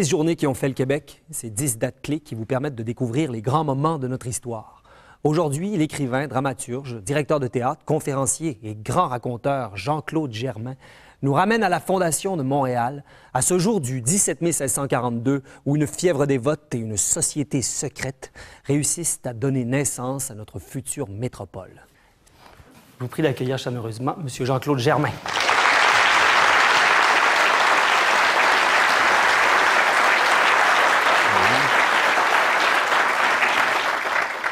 dix journées qui ont fait le Québec, ces dix dates clés qui vous permettent de découvrir les grands moments de notre histoire. Aujourd'hui, l'écrivain, dramaturge, directeur de théâtre, conférencier et grand raconteur Jean-Claude Germain nous ramène à la fondation de Montréal, à ce jour du 17 mai 1642, où une fièvre des votes et une société secrète réussissent à donner naissance à notre future métropole. Je vous prie d'accueillir chaleureusement M. Jean-Claude Germain.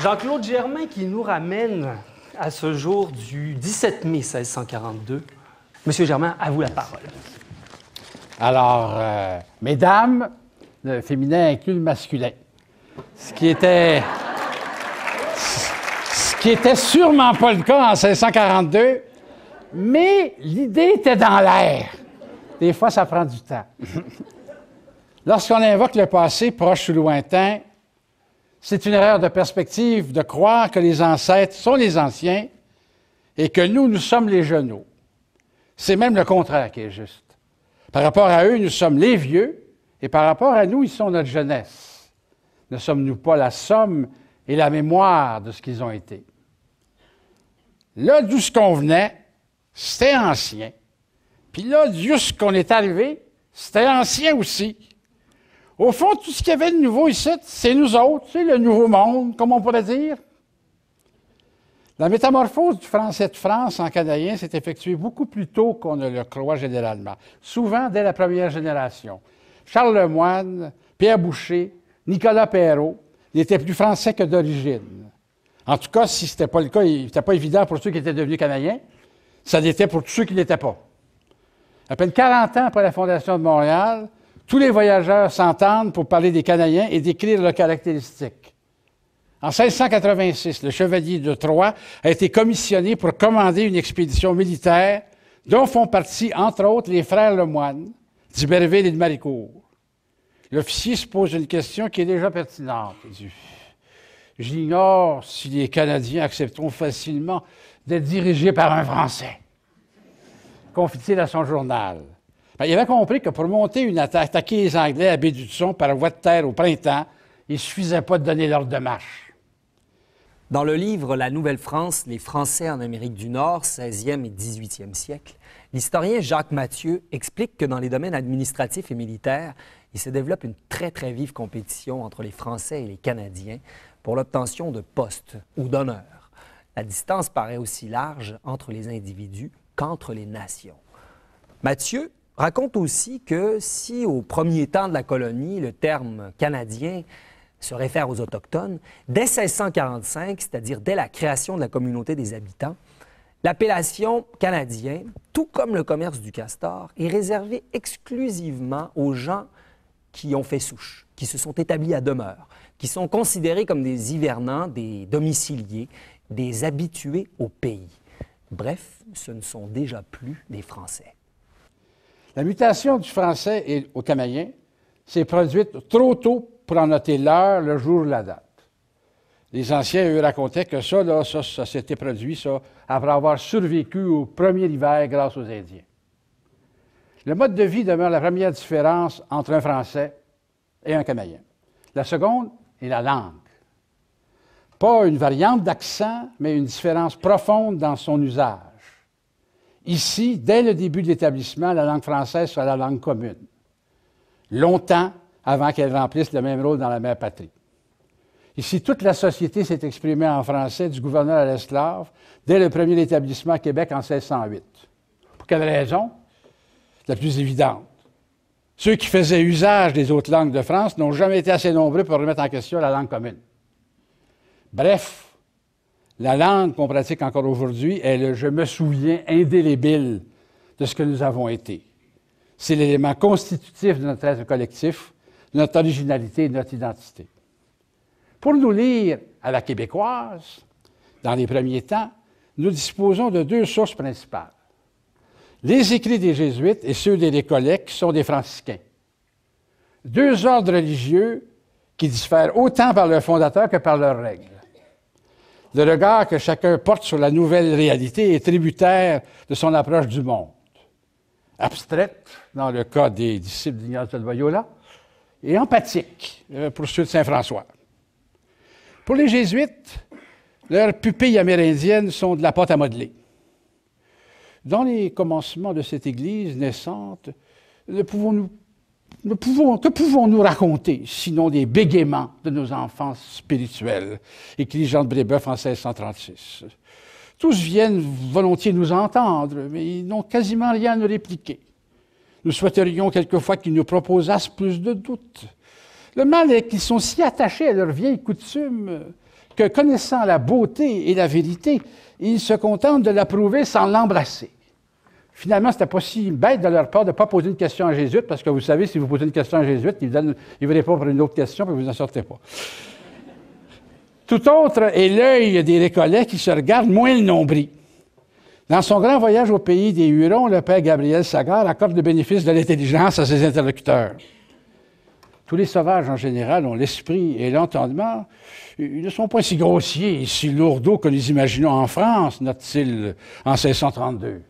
Jean-Claude Germain qui nous ramène à ce jour du 17 mai 1642. Monsieur Germain, à vous la parole. Alors, euh, mesdames, le féminin inclut le masculin. Ce qui était. Ce qui était sûrement pas le cas en 1642, mais l'idée était dans l'air. Des fois, ça prend du temps. Lorsqu'on invoque le passé, proche ou lointain, c'est une erreur de perspective de croire que les ancêtres sont les anciens et que nous, nous sommes les genoux. C'est même le contraire qui est juste. Par rapport à eux, nous sommes les vieux, et par rapport à nous, ils sont notre jeunesse. Ne sommes-nous pas la somme et la mémoire de ce qu'ils ont été? Là d'où ce qu'on venait, c'était ancien. Puis là, d'où ce qu'on est arrivé, c'était ancien aussi. Au fond, tout ce qu'il y avait de nouveau ici, c'est nous autres, c'est le nouveau monde, comme on pourrait dire. La métamorphose du français de France en canadien s'est effectuée beaucoup plus tôt qu'on ne le croit généralement, souvent dès la première génération. Charles Lemoyne, Pierre Boucher, Nicolas Perrault n'étaient plus français que d'origine. En tout cas, si ce n'était pas le cas, il n'était pas évident pour ceux qui étaient devenus canadiens, ça l'était pour tous ceux qui ne l'étaient pas. À peine 40 ans après la fondation de Montréal, tous les voyageurs s'entendent pour parler des Canadiens et décrire leurs caractéristiques. En 1686, le chevalier de Troyes a été commissionné pour commander une expédition militaire dont font partie, entre autres, les frères Lemoine, d'Iberville et de Maricourt. L'officier se pose une question qui est déjà pertinente. J'ignore si les Canadiens accepteront facilement d'être dirigés par un Français. Confie-t-il à son journal. Ah, il avait compris que pour monter une attaque, attaquer les Anglais à son par voie de terre au printemps, il ne suffisait pas de donner l'ordre de marche. Dans le livre La Nouvelle-France, les Français en Amérique du Nord, 16e et 18e siècle, l'historien Jacques Mathieu explique que dans les domaines administratifs et militaires, il se développe une très très vive compétition entre les Français et les Canadiens pour l'obtention de postes ou d'honneurs. La distance paraît aussi large entre les individus qu'entre les nations. Mathieu raconte aussi que si au premier temps de la colonie, le terme canadien se réfère aux Autochtones, dès 1645, c'est-à-dire dès la création de la communauté des habitants, l'appellation canadien, tout comme le commerce du castor, est réservée exclusivement aux gens qui ont fait souche, qui se sont établis à demeure, qui sont considérés comme des hivernants, des domiciliés, des habitués au pays. Bref, ce ne sont déjà plus des Français. La mutation du français et, au camaïen s'est produite trop tôt pour en noter l'heure, le jour, la date. Les anciens, eux, racontaient que ça, ça, s'était produit, ça, après avoir survécu au premier hiver grâce aux Indiens. Le mode de vie demeure la première différence entre un Français et un camaïen. La seconde est la langue. Pas une variante d'accent, mais une différence profonde dans son usage. Ici, dès le début de l'établissement, la langue française soit la langue commune, longtemps avant qu'elle remplisse le même rôle dans la mère patrie. Ici, toute la société s'est exprimée en français, du gouverneur à l'esclave, dès le premier établissement à Québec en 1608. Pour quelle raison? La plus évidente. Ceux qui faisaient usage des autres langues de France n'ont jamais été assez nombreux pour remettre en question la langue commune. Bref, la langue qu'on pratique encore aujourd'hui est le je me souviens indélébile de ce que nous avons été. C'est l'élément constitutif de notre être collectif, de notre originalité et de notre identité. Pour nous lire à la québécoise, dans les premiers temps, nous disposons de deux sources principales. Les écrits des Jésuites et ceux des Récollets, sont des franciscains. Deux ordres religieux qui diffèrent autant par leur fondateur que par leurs règles le regard que chacun porte sur la nouvelle réalité est tributaire de son approche du monde. Abstraite, dans le cas des disciples d'Ignace de Loyola, et empathique, euh, pour ceux de Saint-François. Pour les Jésuites, leurs pupilles amérindiennes sont de la pâte à modeler. Dans les commencements de cette Église naissante, ne pouvons-nous que pouvons-nous raconter sinon des bégaiements de nos enfants spirituels, écrit Jean de Brébeuf en 1636. Tous viennent volontiers nous entendre, mais ils n'ont quasiment rien à nous répliquer. Nous souhaiterions quelquefois qu'ils nous proposassent plus de doutes. Le mal est qu'ils sont si attachés à leurs vieilles coutumes que, connaissant la beauté et la vérité, ils se contentent de l'approuver sans l'embrasser. Finalement, c'était pas si bête de leur part de ne pas poser une question à Jésus parce que vous savez, si vous posez une question à Jésus, il, vous répond pour une autre question, puis vous n'en sortez pas. Tout autre est l'œil des récollets qui se regardent moins le nombril. Dans son grand voyage au pays des Hurons, le père Gabriel Sagard accorde le bénéfice de l'intelligence à ses interlocuteurs. Tous les sauvages, en général, ont l'esprit et l'entendement. Ils ne sont pas si grossiers et si lourdeaux que nous imaginons en France, note-t-il en 1632.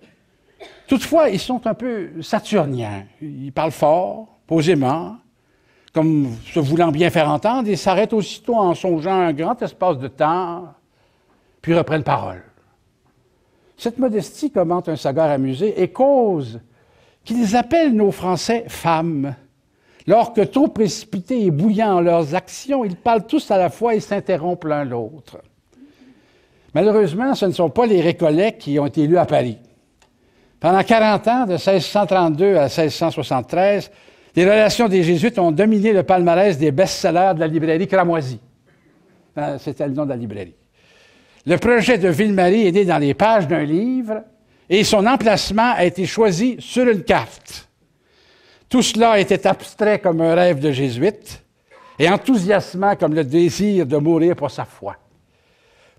Toutefois, ils sont un peu saturniens. Ils parlent fort, posément, comme se voulant bien faire entendre, et s'arrêtent aussitôt en songeant un grand espace de temps, puis reprennent parole. Cette modestie, commente un sagar amusé, est cause qu'ils appellent nos Français femmes. Lorsque trop précipités et bouillants en leurs actions, ils parlent tous à la fois et s'interrompent l'un l'autre. Malheureusement, ce ne sont pas les récollets qui ont été élus à Paris. Pendant 40 ans, de 1632 à 1673, les relations des Jésuites ont dominé le palmarès des best-sellers de la librairie Cramoisie. Euh, c'était le nom de la librairie. Le projet de Ville-Marie est né dans les pages d'un livre et son emplacement a été choisi sur une carte. Tout cela était abstrait comme un rêve de jésuite et enthousiasmant comme le désir de mourir pour sa foi.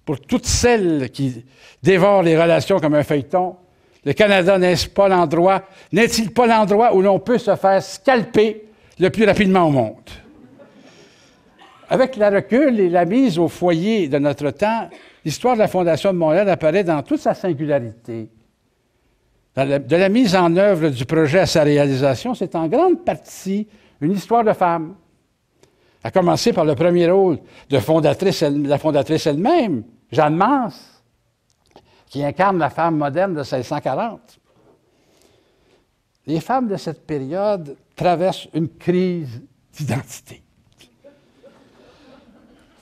Pour toutes celles qui dévorent les relations comme un feuilleton, le Canada n'est-il pas l'endroit, n'est-il pas l'endroit où l'on peut se faire scalper le plus rapidement au monde? Avec la recul et la mise au foyer de notre temps, l'histoire de la Fondation de Montréal apparaît dans toute sa singularité. de la mise en œuvre du projet à sa réalisation, c'est en grande partie une histoire de femmes. À commencer par le premier rôle de fondatrice, la fondatrice elle-même, Jeanne Mance, qui incarne la femme moderne de 1640. Les femmes de cette période traversent une crise d'identité.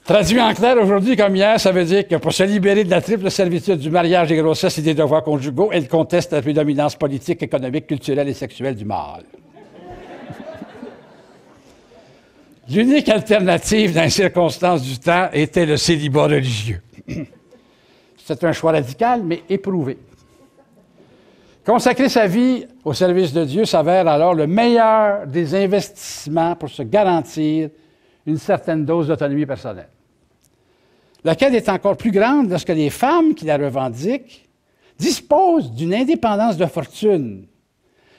Traduit en clair aujourd'hui comme hier, ça veut dire que pour se libérer de la triple servitude du mariage, des grossesses et des devoirs conjugaux, elles contestent la prédominance politique, économique, culturelle et sexuelle du mâle. L'unique alternative dans les circonstances du temps était le célibat religieux. C'est un choix radical, mais éprouvé. Consacrer sa vie au service de Dieu s'avère alors le meilleur des investissements pour se garantir une certaine dose d'autonomie personnelle, laquelle est encore plus grande lorsque les femmes qui la revendiquent disposent d'une indépendance de fortune,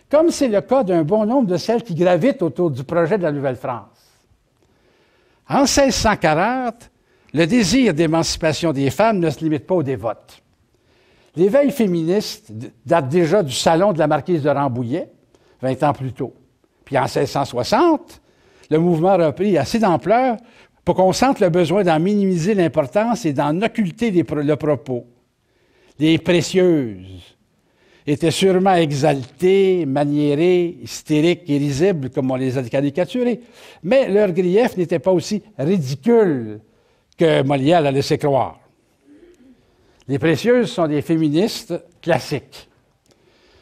comme c'est le cas d'un bon nombre de celles qui gravitent autour du projet de la Nouvelle-France. En 1640, le désir d'émancipation des femmes ne se limite pas aux dévotes. L'éveil féministe date déjà du salon de la marquise de Rambouillet, vingt ans plus tôt. Puis en 1660, le mouvement a repris assez d'ampleur pour qu'on sente le besoin d'en minimiser l'importance et d'en occulter le propos. Les précieuses étaient sûrement exaltées, maniérées, hystériques et risibles, comme on les a caricaturées, mais leur grief n'était pas aussi ridicule que Molière a laissé croire. Les précieuses sont des féministes classiques.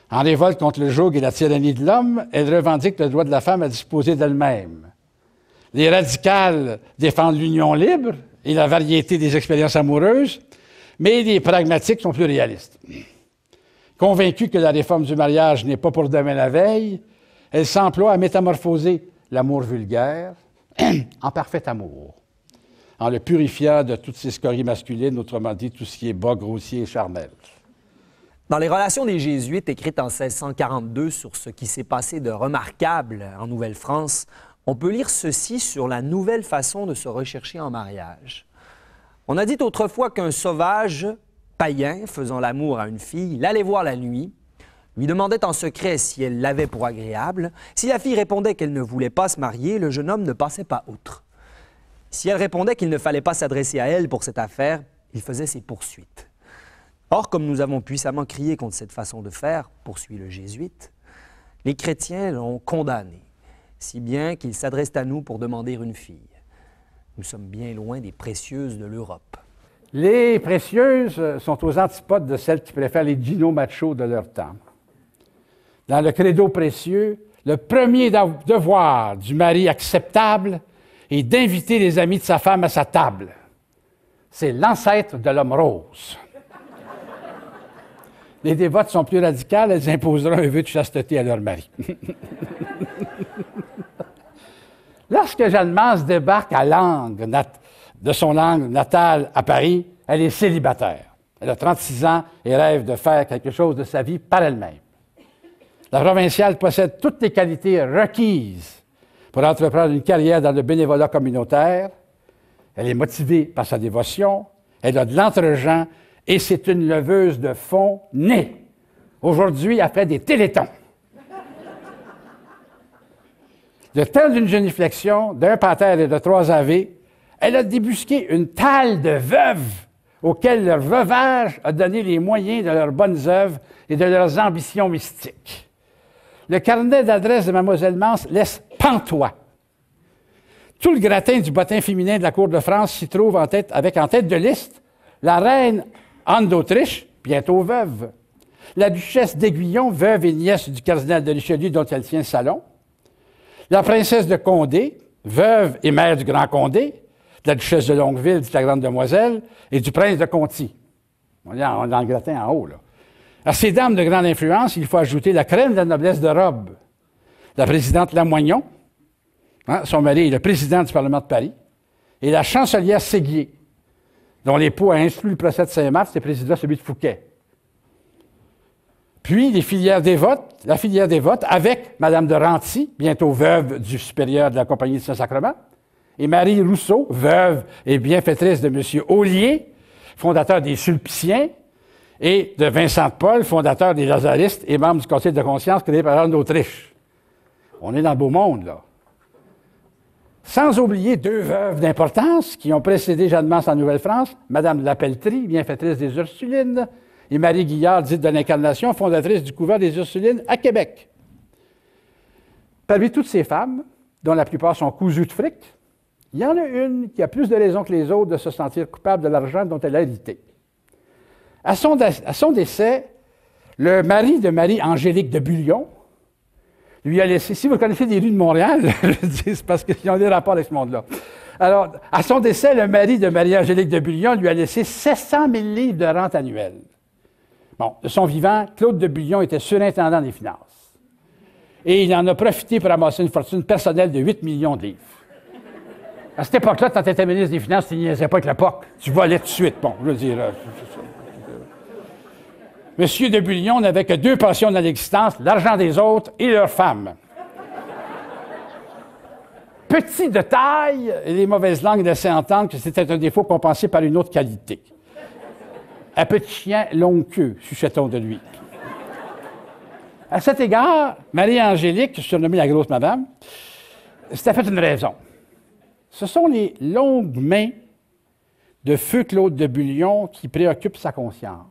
En révolte contre le joug et la tyrannie de l'homme, elles revendiquent le droit de la femme à disposer d'elle-même. Les radicales défendent l'union libre et la variété des expériences amoureuses, mais les pragmatiques sont plus réalistes. Convaincue que la réforme du mariage n'est pas pour demain la veille, elles s'emploient à métamorphoser l'amour vulgaire en parfait amour en le purifiant de toutes ses scories masculines, autrement dit tout ce qui est bas, grossier et charnel. Dans les relations des Jésuites écrites en 1642 sur ce qui s'est passé de remarquable en Nouvelle-France, on peut lire ceci sur la nouvelle façon de se rechercher en mariage. On a dit autrefois qu'un sauvage païen faisant l'amour à une fille l'allait voir la nuit, lui demandait en secret si elle l'avait pour agréable. Si la fille répondait qu'elle ne voulait pas se marier, le jeune homme ne passait pas outre. Si elle répondait qu'il ne fallait pas s'adresser à elle pour cette affaire, il faisait ses poursuites. Or, comme nous avons puissamment crié contre cette façon de faire, poursuit le jésuite, les chrétiens l'ont condamné, si bien qu'ils s'adressent à nous pour demander une fille. Nous sommes bien loin des précieuses de l'Europe. Les précieuses euh, sont aux antipodes de celles qui préfèrent les dino machos de leur temps. Dans le credo précieux, le premier devoir du mari acceptable et d'inviter les amis de sa femme à sa table. C'est l'ancêtre de l'homme rose. Les dévotes sont plus radicales, elles imposeront un vœu de chasteté à leur mari. Lorsque Jeanne Mance débarque à de son langue natale à Paris, elle est célibataire. Elle a 36 ans et rêve de faire quelque chose de sa vie par elle-même. La provinciale possède toutes les qualités requises pour entreprendre une carrière dans le bénévolat communautaire. Elle est motivée par sa dévotion. Elle a de lentre et c'est une leveuse de fond née aujourd'hui après des télétons. Le temps d'une géniflexion, d'un pater et de trois AV, elle a débusqué une talle de veuves auxquelles leur veuvage a donné les moyens de leurs bonnes œuvres et de leurs ambitions mystiques. Le carnet d'adresse de Mademoiselle Mance laisse Pantois. Tout le gratin du bottin féminin de la Cour de France s'y trouve en tête, avec en tête de liste la reine Anne d'Autriche, bientôt veuve, la duchesse d'Aiguillon, veuve et nièce du cardinal de Richelieu dont elle tient salon, la princesse de Condé, veuve et mère du Grand Condé, la duchesse de Longueville, de la Grande Demoiselle, et du prince de Conti. On est, dans le gratin en haut, là. À ces dames de grande influence, il faut ajouter la crème de la noblesse de robe, la présidente Lamoignon, hein, son mari est le président du Parlement de Paris, et la chancelière Séguier, dont l'époux a instruit le procès de Saint-Marc, c'est président celui de Fouquet. Puis les filières des votes, la filière des votes avec Mme de Ranty, bientôt veuve du supérieur de la Compagnie du Saint-Sacrement, et Marie Rousseau, veuve et bienfaitrice de M. Ollier, fondateur des Sulpiciens, et de Vincent Paul, fondateur des Lazaristes et membre du Conseil de conscience créé par l'Autriche. d'Autriche. On est dans le beau monde, là. Sans oublier deux veuves d'importance qui ont précédé Jeanne Mance en Nouvelle-France, Madame Pelletrie, bienfaitrice des Ursulines, et Marie Guillard, dite de l'Incarnation, fondatrice du couvent des Ursulines à Québec. Parmi toutes ces femmes, dont la plupart sont cousues de fric, il y en a une qui a plus de raisons que les autres de se sentir coupable de l'argent dont elle a hérité. à son décès, le mari de Marie-Angélique de Bullion, lui a laissé. Si vous connaissez des rues de Montréal, je dis, parce qu'ils ont des rapports avec ce monde-là. Alors, à son décès, le mari de Marie-Angélique de Bullion lui a laissé 700 000 livres de rente annuelle. Bon, de son vivant, Claude de Bullion était surintendant des finances. Et il en a profité pour amasser une fortune personnelle de 8 millions de livres. À cette époque-là, quand tu étais ministre des Finances, tu es pas avec la Tu volais tout de suite. Bon, je veux dire. Euh, Monsieur de Bullion n'avait que deux passions dans l'existence, l'argent des autres et leurs femmes. Petit de taille, les mauvaises langues laissaient entendre que c'était un défaut compensé par une autre qualité. Un petit chien, longue queue, suçait-on de lui. À cet égard, Marie-Angélique, surnommée la grosse madame, s'était fait une raison. Ce sont les longues mains de feu Claude de Bullion qui préoccupent sa conscience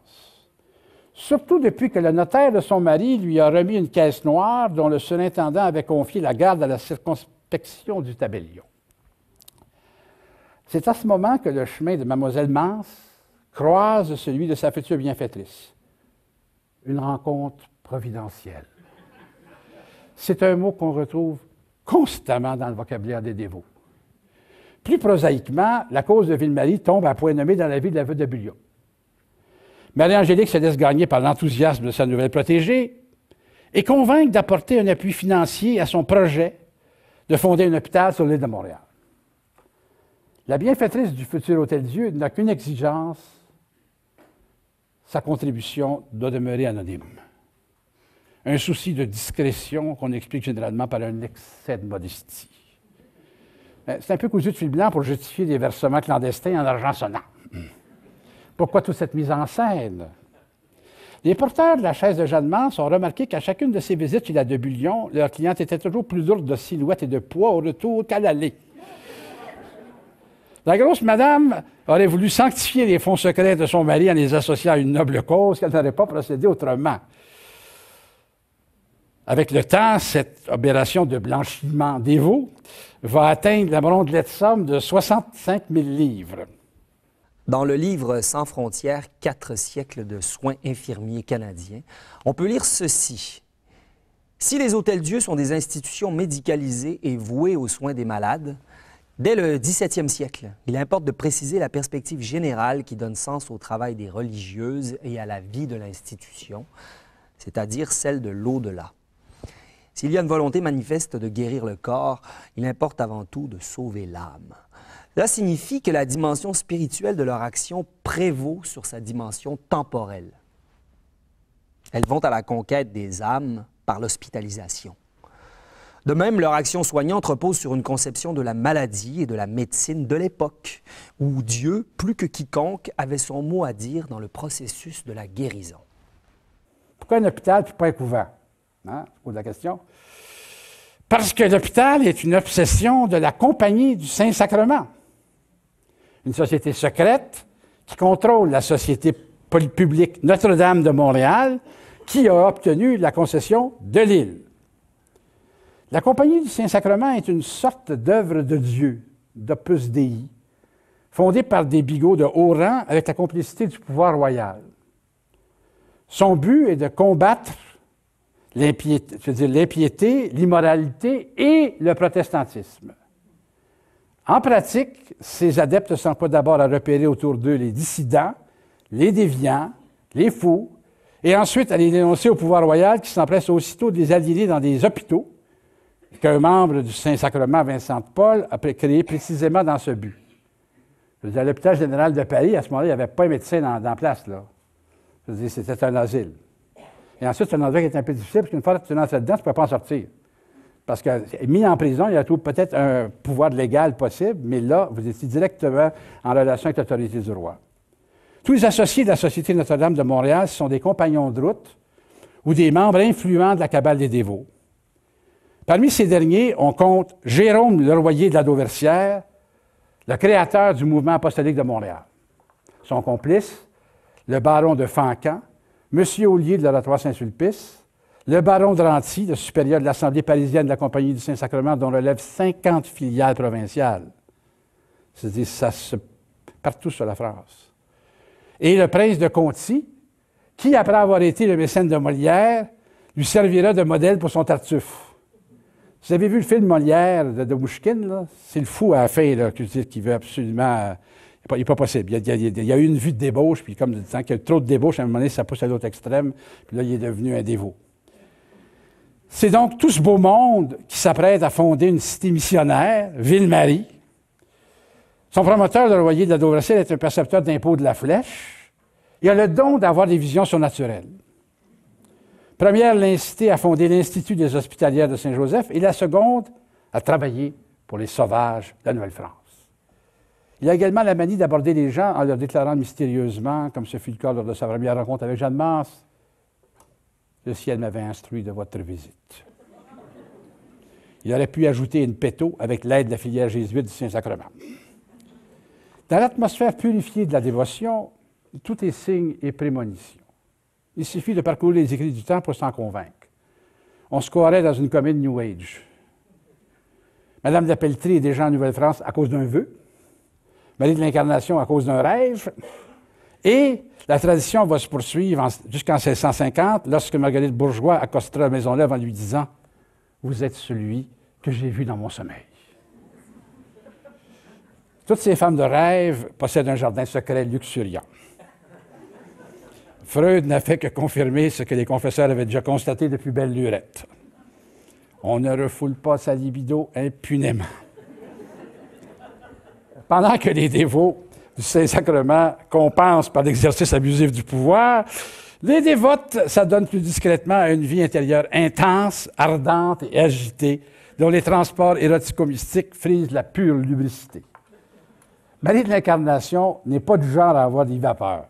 surtout depuis que le notaire de son mari lui a remis une caisse noire dont le surintendant avait confié la garde à la circonspection du tabellion. C'est à ce moment que le chemin de Mademoiselle Mance croise celui de sa future bienfaitrice. Une rencontre providentielle. C'est un mot qu'on retrouve constamment dans le vocabulaire des dévots. Plus prosaïquement, la cause de Ville-Marie tombe à point nommé dans la vie de la veuve de Bullion. Marie-Angélique se laisse gagner par l'enthousiasme de sa nouvelle protégée et convainc d'apporter un appui financier à son projet de fonder un hôpital sur l'île de Montréal. La bienfaitrice du futur Hôtel Dieu n'a qu'une exigence, sa contribution doit demeurer anonyme. Un souci de discrétion qu'on explique généralement par un excès de modestie. Euh, c'est un peu cousu de fil blanc pour justifier des versements clandestins en argent sonnant. Pourquoi toute cette mise en scène? Les porteurs de la chaise de jeanne Mans ont remarqué qu'à chacune de ses visites chez la de Bullion, leur cliente était toujours plus lourde de silhouette et de poids au retour qu'à l'aller. La grosse madame aurait voulu sanctifier les fonds secrets de son mari en les associant à une noble cause qu'elle n'aurait pas procédé autrement. Avec le temps, cette opération de blanchiment dévot va atteindre la rondelette somme de 65 000 livres. Dans le livre Sans frontières, quatre siècles de soins infirmiers canadiens, on peut lire ceci. Si les hôtels Dieu sont des institutions médicalisées et vouées aux soins des malades, Dès le 17e siècle, il importe de préciser la perspective générale qui donne sens au travail des religieuses et à la vie de l'institution, c'est-à-dire celle de l'au-delà. S'il y a une volonté manifeste de guérir le corps, il importe avant tout de sauver l'âme. Cela signifie que la dimension spirituelle de leur action prévaut sur sa dimension temporelle. Elles vont à la conquête des âmes par l'hospitalisation. De même, leur action soignante repose sur une conception de la maladie et de la médecine de l'époque, où Dieu, plus que quiconque, avait son mot à dire dans le processus de la guérison. Pourquoi un hôpital puis pas un couvent? Hein? pose la question. Parce que l'hôpital est une obsession de la Compagnie du Saint-Sacrement une société secrète qui contrôle la société publique Notre-Dame de Montréal, qui a obtenu la concession de l'île. La Compagnie du Saint-Sacrement est une sorte d'œuvre de Dieu, d'opus Dei, fondée par des bigots de haut rang avec la complicité du pouvoir royal. Son but est de combattre l'impiété, l'immoralité et le protestantisme. En pratique, ces adeptes sont pas d'abord à repérer autour d'eux les dissidents, les déviants, les fous, et ensuite à les dénoncer au pouvoir royal qui s'empresse aussitôt de les aligner dans des hôpitaux qu'un membre du Saint-Sacrement, Vincent de Paul, a créé précisément dans ce but. À l'hôpital général de Paris, à ce moment-là, il n'y avait pas un médecin dans, place. Là. C'était un asile. Et ensuite, c'est un endroit qui est un peu difficile, parce qu'une fois que tu entré dedans, tu ne peux pas en sortir. Parce que mis en prison, il y a tout peut-être un pouvoir légal possible, mais là, vous étiez directement en relation avec l'autorité du roi. Tous les associés de la Société Notre-Dame de Montréal sont des compagnons de route ou des membres influents de la cabale des dévots. Parmi ces derniers, on compte Jérôme Leroyer de la Dauversière, le créateur du mouvement apostolique de Montréal. Son complice, le baron de Fancan, M. Ollier de la l'Oratoire Saint-Sulpice, le baron de Ranty, le supérieur de l'Assemblée parisienne de la Compagnie du Saint-Sacrement, dont relève 50 filiales provinciales. C'est-à-dire, ça se. partout sur la France. Et le prince de Conti, qui, après avoir été le mécène de Molière, lui servira de modèle pour son Tartuffe. Vous avez vu le film Molière de, de Mouchkine, là? C'est le fou à la fin, là, qui veut absolument. Il n'est pas, possible. Il y, a, eu une vue de débauche, puis comme disant qu'il y a trop de débauche, à un moment donné, ça pousse à l'autre extrême, puis là, il est devenu un dévot. C'est donc tout ce beau monde qui s'apprête à fonder une cité missionnaire, Ville-Marie. Son promoteur de loyer de la Douvres est un percepteur d'impôts de la flèche. Il a le don d'avoir des visions surnaturelles. Première, l'inciter à fonder l'Institut des hospitalières de Saint-Joseph et la seconde, à travailler pour les sauvages de la Nouvelle-France. Il a également la manie d'aborder les gens en leur déclarant mystérieusement, comme ce fut le cas lors de sa première rencontre avec Jeanne Mance, le ciel m'avait instruit de votre visite. Il aurait pu ajouter une péto avec l'aide de la filière jésuite du Saint-Sacrement. Dans l'atmosphère purifiée de la dévotion, tout est signe et prémonition. Il suffit de parcourir les écrits du temps pour s'en convaincre. On se croirait dans une commune New Age. Madame de la Pelletrie est déjà en Nouvelle-France à cause d'un vœu, Marie de l'Incarnation à cause d'un rêve, et la tradition va se poursuivre jusqu'en 1650, lorsque Marguerite Bourgeois accostera maison-lève en lui disant Vous êtes celui que j'ai vu dans mon sommeil. Toutes ces femmes de rêve possèdent un jardin secret luxuriant. Freud n'a fait que confirmer ce que les confesseurs avaient déjà constaté depuis belle lurette. On ne refoule pas sa libido impunément. Pendant que les dévots du saint qu'on pense par l'exercice abusif du pouvoir. Les dévotes s'adonnent plus discrètement à une vie intérieure intense, ardente et agitée, dont les transports érotico-mystiques frisent la pure lubricité. Marie de l'Incarnation n'est pas du genre à avoir des vapeurs.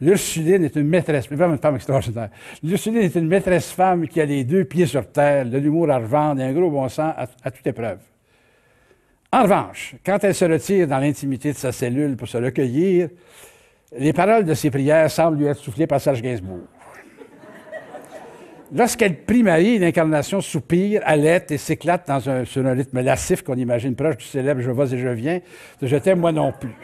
L'Ursuline est une maîtresse, mais vraiment une femme extraordinaire. L'Ursuline est une maîtresse femme qui a les deux pieds sur terre, de l'humour à revendre et un gros bon sens à toute épreuve. En revanche, quand elle se retire dans l'intimité de sa cellule pour se recueillir, les paroles de ses prières semblent lui être soufflées par Sage Gainsbourg. Lorsqu'elle prie Marie, l'incarnation soupire, halète et s'éclate dans un, sur un rythme lassif qu'on imagine proche du célèbre Je vois et je viens, de Je t'aime moi non plus.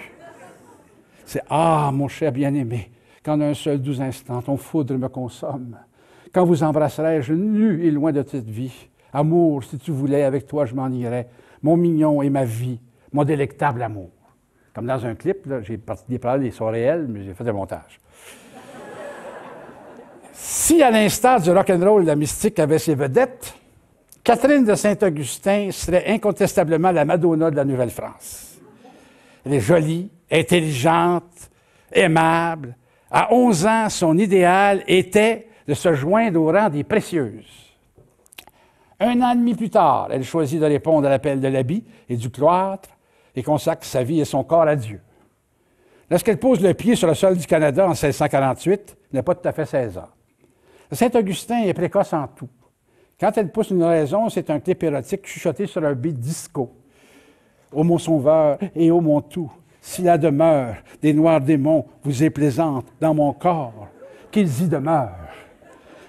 C'est Ah, mon cher bien-aimé, quand un seul doux instant ton foudre me consomme. Quand vous embrasserez je nu et loin de cette vie. Amour, si tu voulais, avec toi je m'en irais mon mignon et ma vie, mon délectable amour. Comme dans un clip, j'ai parti des paroles, ils sont réels, mais j'ai fait des montage. si, à l'instar du rock'n'roll, la mystique avait ses vedettes, Catherine de Saint-Augustin serait incontestablement la Madonna de la Nouvelle-France. Elle est jolie, intelligente, aimable. À 11 ans, son idéal était de se joindre au rang des précieuses. Un an et demi plus tard, elle choisit de répondre à l'appel de l'habit et du cloître et consacre sa vie et son corps à Dieu. Lorsqu'elle pose le pied sur le sol du Canada en 1648, elle n'a pas tout à fait 16 ans. Saint Augustin est précoce en tout. Quand elle pousse une raison, c'est un clip érotique chuchoté sur un beat disco. Ô mon sauveur et au mon tout, si la demeure des noirs démons vous est plaisante dans mon corps, qu'ils y demeurent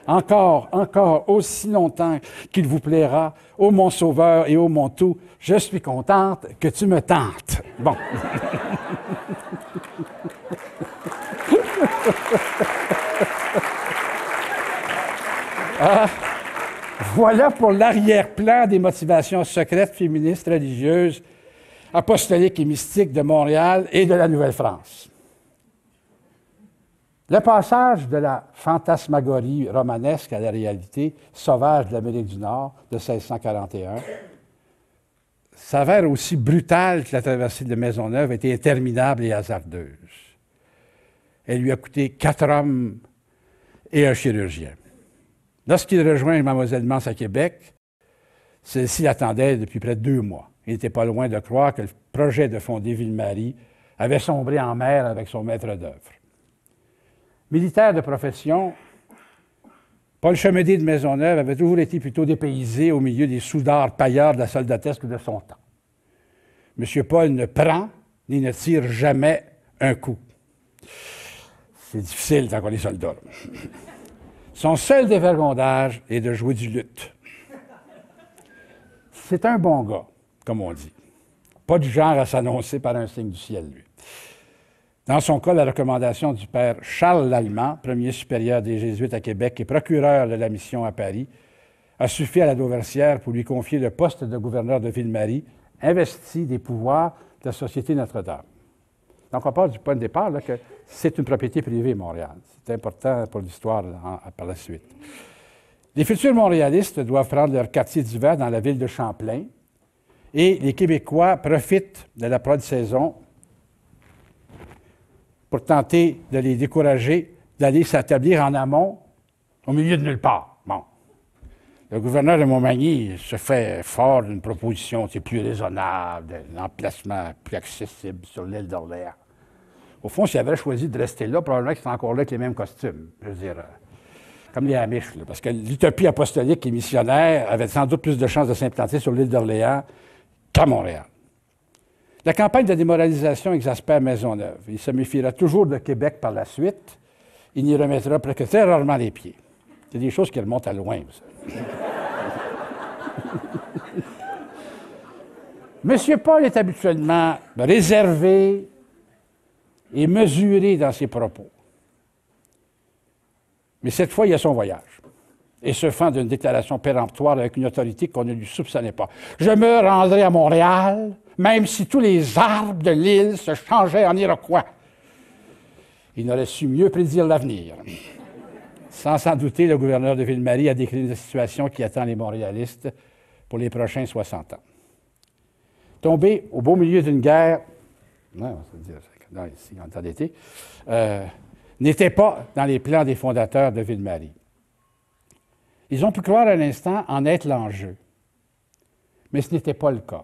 encore, encore, aussi longtemps qu'il vous plaira, ô mon Sauveur et ô mon tout, je suis contente que tu me tentes. Bon. Ah, voilà pour l'arrière-plan des motivations secrètes féministes religieuses apostoliques et mystiques de Montréal et de la Nouvelle-France. Le passage de la fantasmagorie romanesque à la réalité sauvage de l'Amérique du Nord de 1641 s'avère aussi brutal que la traversée de Maisonneuve était interminable et hasardeuse. Elle lui a coûté quatre hommes et un chirurgien. Lorsqu'il rejoint Mademoiselle Mance à Québec, celle-ci l'attendait depuis près de deux mois. Il n'était pas loin de croire que le projet de fonder Ville-Marie avait sombré en mer avec son maître d'œuvre. Militaire de profession, Paul Chemédé de Maisonneuve avait toujours été plutôt dépaysé au milieu des soudards pailleurs de la soldatesque de son temps. M. Paul ne prend ni ne tire jamais un coup. C'est difficile tant qu'on est soldat. Son seul dévergondage est de jouer du lutte. C'est un bon gars, comme on dit. Pas du genre à s'annoncer par un signe du ciel, lui. Dans son cas, la recommandation du père Charles Lallemand, premier supérieur des Jésuites à Québec et procureur de la mission à Paris, a suffi à la Dauversière pour lui confier le poste de gouverneur de Ville-Marie, investi des pouvoirs de la Société Notre-Dame. Donc, on part du point de départ que c'est une propriété privée, Montréal. C'est important pour l'histoire par la suite. Les futurs montréalistes doivent prendre leur quartier d'hiver dans la ville de Champlain et les Québécois profitent de la de saison pour tenter de les décourager d'aller s'établir en amont, au milieu de nulle part. Bon. Le gouverneur de Montmagny se fait fort d'une proposition c'est plus raisonnable, d'un emplacement plus accessible sur l'île d'Orléans. Au fond, s'il avait choisi de rester là, probablement qu'il serait encore là avec les mêmes costumes. Je veux dire, euh, comme les Amish, parce que l'utopie apostolique et missionnaire avait sans doute plus de chances de s'implanter sur l'île d'Orléans qu'à Montréal. La campagne de démoralisation exaspère Maisonneuve. Il se méfiera toujours de Québec par la suite. Il n'y remettra presque très rarement les pieds. C'est des choses qui remontent à loin, vous savez. Monsieur Paul est habituellement réservé et mesuré dans ses propos. Mais cette fois, il y a son voyage et se fend d'une déclaration péremptoire avec une autorité qu'on ne lui soupçonnait pas. Je me rendrai à Montréal même si tous les arbres de l'île se changeaient en Iroquois. Il n'aurait su mieux prédire l'avenir. Sans s'en douter, le gouverneur de Ville-Marie a décrit une situation qui attend les Montréalistes pour les prochains 60 ans. Tomber au beau milieu d'une guerre, non, se dire, euh, n'était pas dans les plans des fondateurs de Ville-Marie. Ils ont pu croire à instant en être l'enjeu, mais ce n'était pas le cas.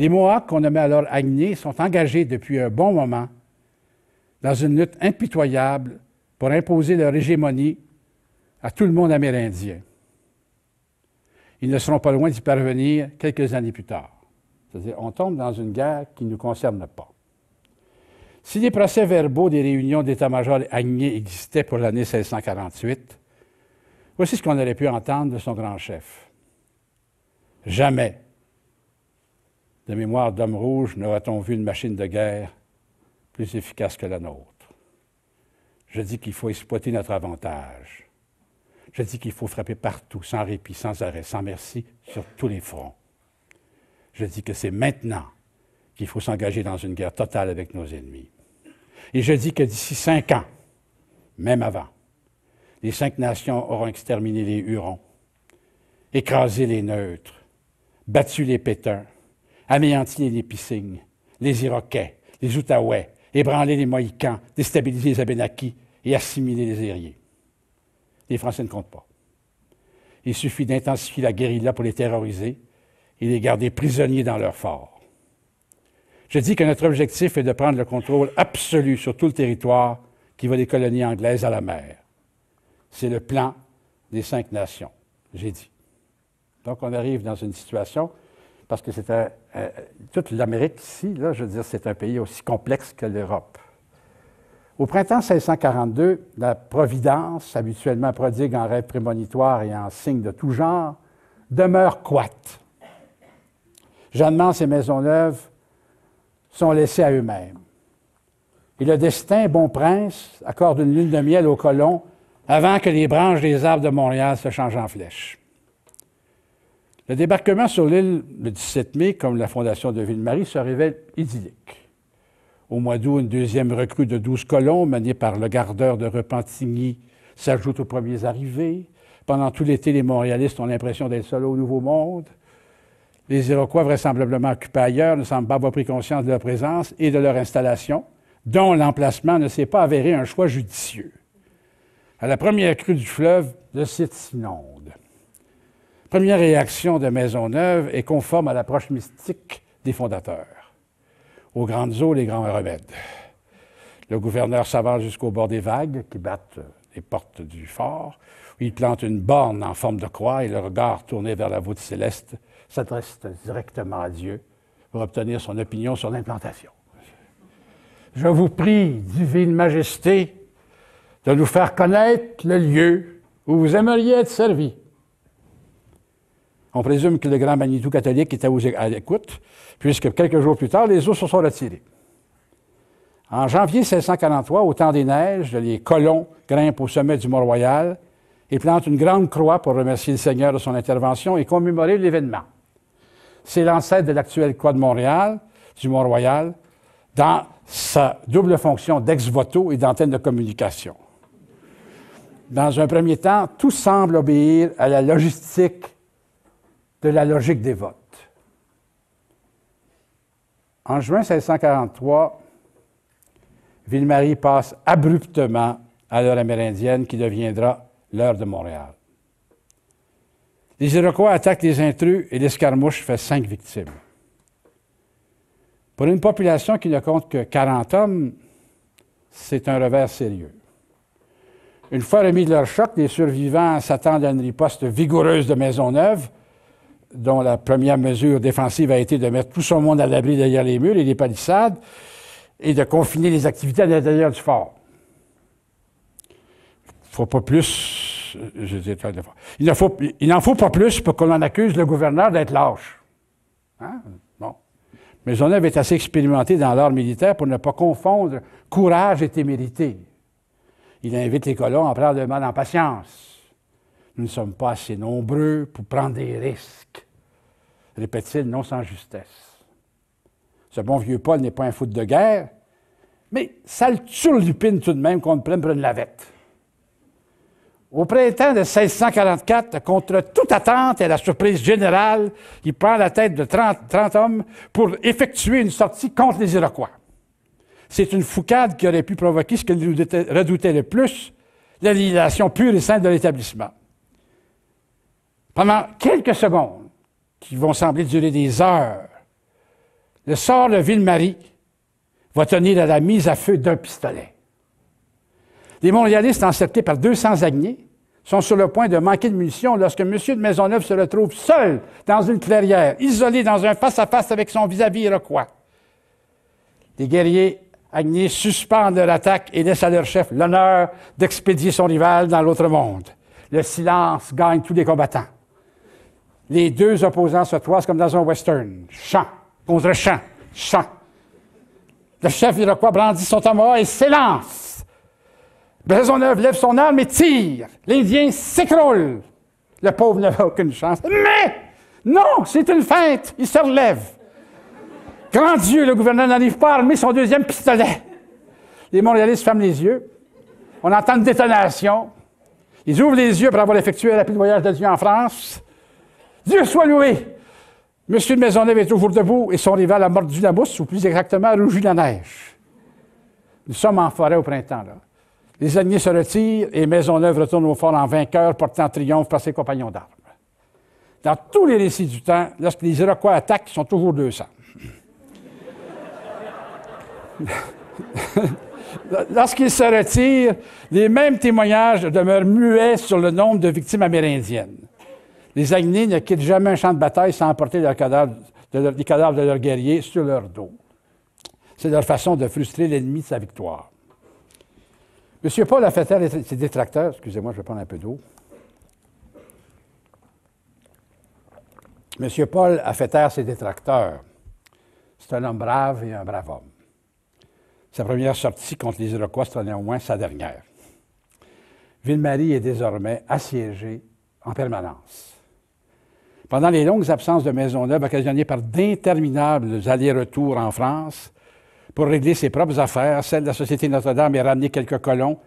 Les Mohawks, qu'on nommait alors Agnés, sont engagés depuis un bon moment dans une lutte impitoyable pour imposer leur hégémonie à tout le monde amérindien. Ils ne seront pas loin d'y parvenir quelques années plus tard. C'est-à-dire, on tombe dans une guerre qui ne nous concerne pas. Si les procès-verbaux des réunions d'état-major Agnés existaient pour l'année 1648, voici ce qu'on aurait pu entendre de son grand chef. Jamais de mémoire d'homme rouge naurait on vu une machine de guerre plus efficace que la nôtre? Je dis qu'il faut exploiter notre avantage. Je dis qu'il faut frapper partout, sans répit, sans arrêt, sans merci, sur tous les fronts. Je dis que c'est maintenant qu'il faut s'engager dans une guerre totale avec nos ennemis. Et je dis que d'ici cinq ans, même avant, les cinq nations auront exterminé les Hurons, écrasé les neutres, battu les pétains anéantir les piscines, les Iroquais, les Outaouais, ébranler les Mohicans, déstabiliser les Abénakis et assimiler les aériens. Les Français ne comptent pas. Il suffit d'intensifier la guérilla pour les terroriser et les garder prisonniers dans leurs forts. Je dis que notre objectif est de prendre le contrôle absolu sur tout le territoire qui va des colonies anglaises à la mer. C'est le plan des cinq nations, j'ai dit. Donc on arrive dans une situation parce que c'est toute l'Amérique ici, là, je veux dire, c'est un pays aussi complexe que l'Europe. Au printemps 1642, la Providence, habituellement prodigue en rêves prémonitoires et en signes de tout genre, demeure coite. Jeannement, ses maisons neuves sont laissées à eux-mêmes. Et le destin, bon prince, accorde une lune de miel aux colons avant que les branches des arbres de Montréal se changent en flèches. Le débarquement sur l'île le 17 mai, comme la fondation de Ville-Marie, se révèle idyllique. Au mois d'août, une deuxième recrue de 12 colons, menée par le gardeur de Repentigny, s'ajoute aux premiers arrivés. Pendant tout l'été, les Montréalistes ont l'impression d'être seuls au Nouveau Monde. Les Iroquois, vraisemblablement occupés ailleurs, ne semblent pas avoir pris conscience de leur présence et de leur installation, dont l'emplacement ne s'est pas avéré un choix judicieux. À la première crue du fleuve, le site s'inonde première réaction de Maisonneuve est conforme à l'approche mystique des fondateurs. Aux grandes eaux, les grands remèdes. Le gouverneur s'avance jusqu'au bord des vagues qui battent les portes du fort. Il plante une borne en forme de croix et le regard tourné vers la voûte céleste s'adresse directement à Dieu pour obtenir son opinion sur l'implantation. Je vous prie, divine majesté, de nous faire connaître le lieu où vous aimeriez être servi. On présume que le grand Manitou catholique était à l'écoute, puisque quelques jours plus tard, les eaux se sont retirées. En janvier 1643, au temps des neiges, les colons grimpent au sommet du Mont-Royal et plantent une grande croix pour remercier le Seigneur de son intervention et commémorer l'événement. C'est l'ancêtre de l'actuelle croix de Montréal, du Mont-Royal, dans sa double fonction d'ex-voto et d'antenne de communication. Dans un premier temps, tout semble obéir à la logistique de la logique des votes. En juin 1643, Ville-Marie passe abruptement à l'heure amérindienne qui deviendra l'heure de Montréal. Les Iroquois attaquent les intrus et l'escarmouche fait cinq victimes. Pour une population qui ne compte que 40 hommes, c'est un revers sérieux. Une fois remis de leur choc, les survivants s'attendent à une riposte vigoureuse de Maisonneuve, dont la première mesure défensive a été de mettre tout son monde à l'abri derrière les murs et les palissades et de confiner les activités à l'intérieur du fort. Faut pas plus. Euh, je il, il n'en faut pas plus pour qu'on en accuse le gouverneur d'être lâche. Hein? Mais Bon. œuvre est assez expérimenté dans l'art militaire pour ne pas confondre courage et témérité. Il invite les colons à prendre le mal en patience nous ne sommes pas assez nombreux pour prendre des risques, répète-t-il non sans justesse. Ce bon vieux Paul n'est pas un foot de guerre, mais ça le turlupine tout de même qu'on ne prenne pour une lavette. Au printemps de 1644, contre toute attente et la surprise générale, il prend la tête de 30, hommes pour effectuer une sortie contre les Iroquois. C'est une foucade qui aurait pu provoquer ce que nous redoutait le plus, l'annihilation pure et simple de l'établissement. Pendant quelques secondes, qui vont sembler durer des heures, le sort de Ville-Marie va tenir à la mise à feu d'un pistolet. Les mondialistes encerclés par 200 Agnés, sont sur le point de manquer de munitions lorsque M. de Maisonneuve se retrouve seul dans une clairière, isolé dans un face-à-face avec son vis-à-vis iroquois. Les guerriers Agnés suspendent leur attaque et laissent à leur chef l'honneur d'expédier son rival dans l'autre monde. Le silence gagne tous les combattants les deux opposants se toisent comme dans un western. Chant contre chant, chant. Le chef iroquois brandit son tomahawk et s'élance. Braisonneuve lève son arme et tire. L'Indien s'écroule. Le pauvre n'avait aucune chance. Mais non, c'est une feinte. Il se relève. Grand Dieu, le gouverneur n'arrive pas à armer son deuxième pistolet. Les Montréalistes ferment les yeux. On entend une détonation. Ils ouvrent les yeux pour avoir effectué un rapide voyage de Dieu en France. Dieu soit loué! Monsieur de Maisonneuve est toujours debout et son rival a mort la mousse, ou plus exactement, rougi la neige. Nous sommes en forêt au printemps, là. Les ennemis se retirent et Maisonneuve retourne au fort en vainqueur, portant triomphe par ses compagnons d'armes. Dans tous les récits du temps, lorsque les Iroquois attaquent, ils sont toujours 200. Lorsqu'ils se retirent, les mêmes témoignages demeurent muets sur le nombre de victimes amérindiennes. Les Agnés ne quittent jamais un champ de bataille sans emporter de les cadavres de leurs guerriers sur leur dos. C'est leur façon de frustrer l'ennemi de sa victoire. M. Paul a fait taire ses détracteurs. Excusez-moi, je vais prendre un peu d'eau. M. Paul a fait taire ses détracteurs. C'est un homme brave et un brave homme. Sa première sortie contre les Iroquois sera néanmoins sa dernière. Ville-Marie est désormais assiégée en permanence. Pendant les longues absences de Maisonneuve occasionnées par d'interminables allers-retours en France pour régler ses propres affaires, celle de la Société Notre-Dame et ramener quelques colons,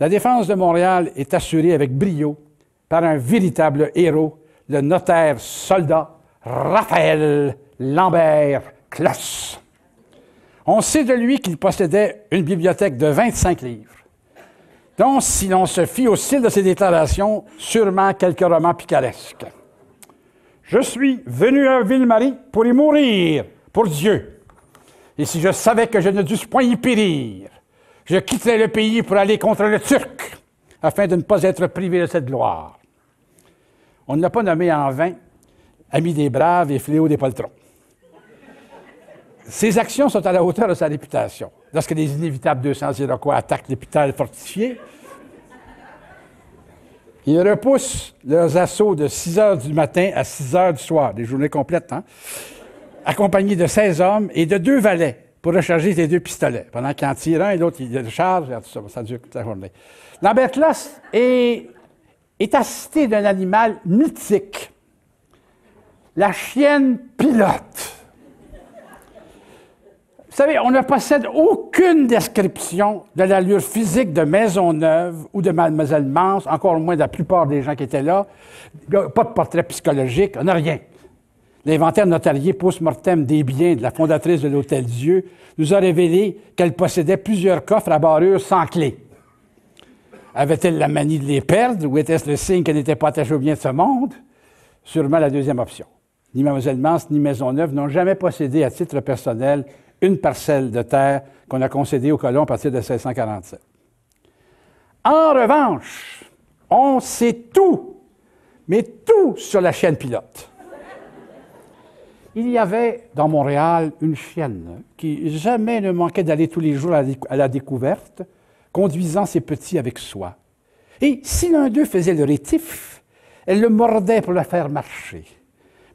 la défense de Montréal est assurée avec brio par un véritable héros, le notaire soldat Raphaël Lambert closse On sait de lui qu'il possédait une bibliothèque de 25 livres, dont, si l'on se fie au style de ses déclarations, sûrement quelques romans picaresques. Je suis venu à Ville-Marie pour y mourir pour Dieu. Et si je savais que je ne dusse point y périr, je quitterais le pays pour aller contre le Turc, afin de ne pas être privé de cette gloire. On ne l'a pas nommé en vain ami des braves et fléau des poltrons. Ses actions sont à la hauteur de sa réputation. Lorsque les inévitables 200 Iroquois attaquent l'hôpital fortifié, ils repoussent leurs assauts de 6 h du matin à 6 h du soir, des journées complètes, hein, accompagnés de 16 hommes et de deux valets pour recharger ses deux pistolets, pendant qu'en tire un et l'autre, il tout ça, ça dure toute la journée. Lambert est, est assisté d'un animal mythique, la chienne pilote savez, on ne possède aucune description de l'allure physique de Maisonneuve ou de Mademoiselle Mans, encore moins de la plupart des gens qui étaient là. Pas de portrait psychologique, on n'a rien. L'inventaire notarié post-mortem des biens de la fondatrice de l'Hôtel Dieu nous a révélé qu'elle possédait plusieurs coffres à barure sans clé. Avait-elle la manie de les perdre ou était-ce le signe qu'elle n'était pas attachée au bien de ce monde? Sûrement la deuxième option. Ni Mademoiselle Mance ni Maisonneuve n'ont jamais possédé à titre personnel une parcelle de terre qu'on a concédée aux colons à partir de 1647. En revanche, on sait tout, mais tout sur la chienne pilote. Il y avait dans Montréal une chienne qui jamais ne manquait d'aller tous les jours à la découverte, conduisant ses petits avec soi. Et si l'un d'eux faisait le rétif, elle le mordait pour le faire marcher.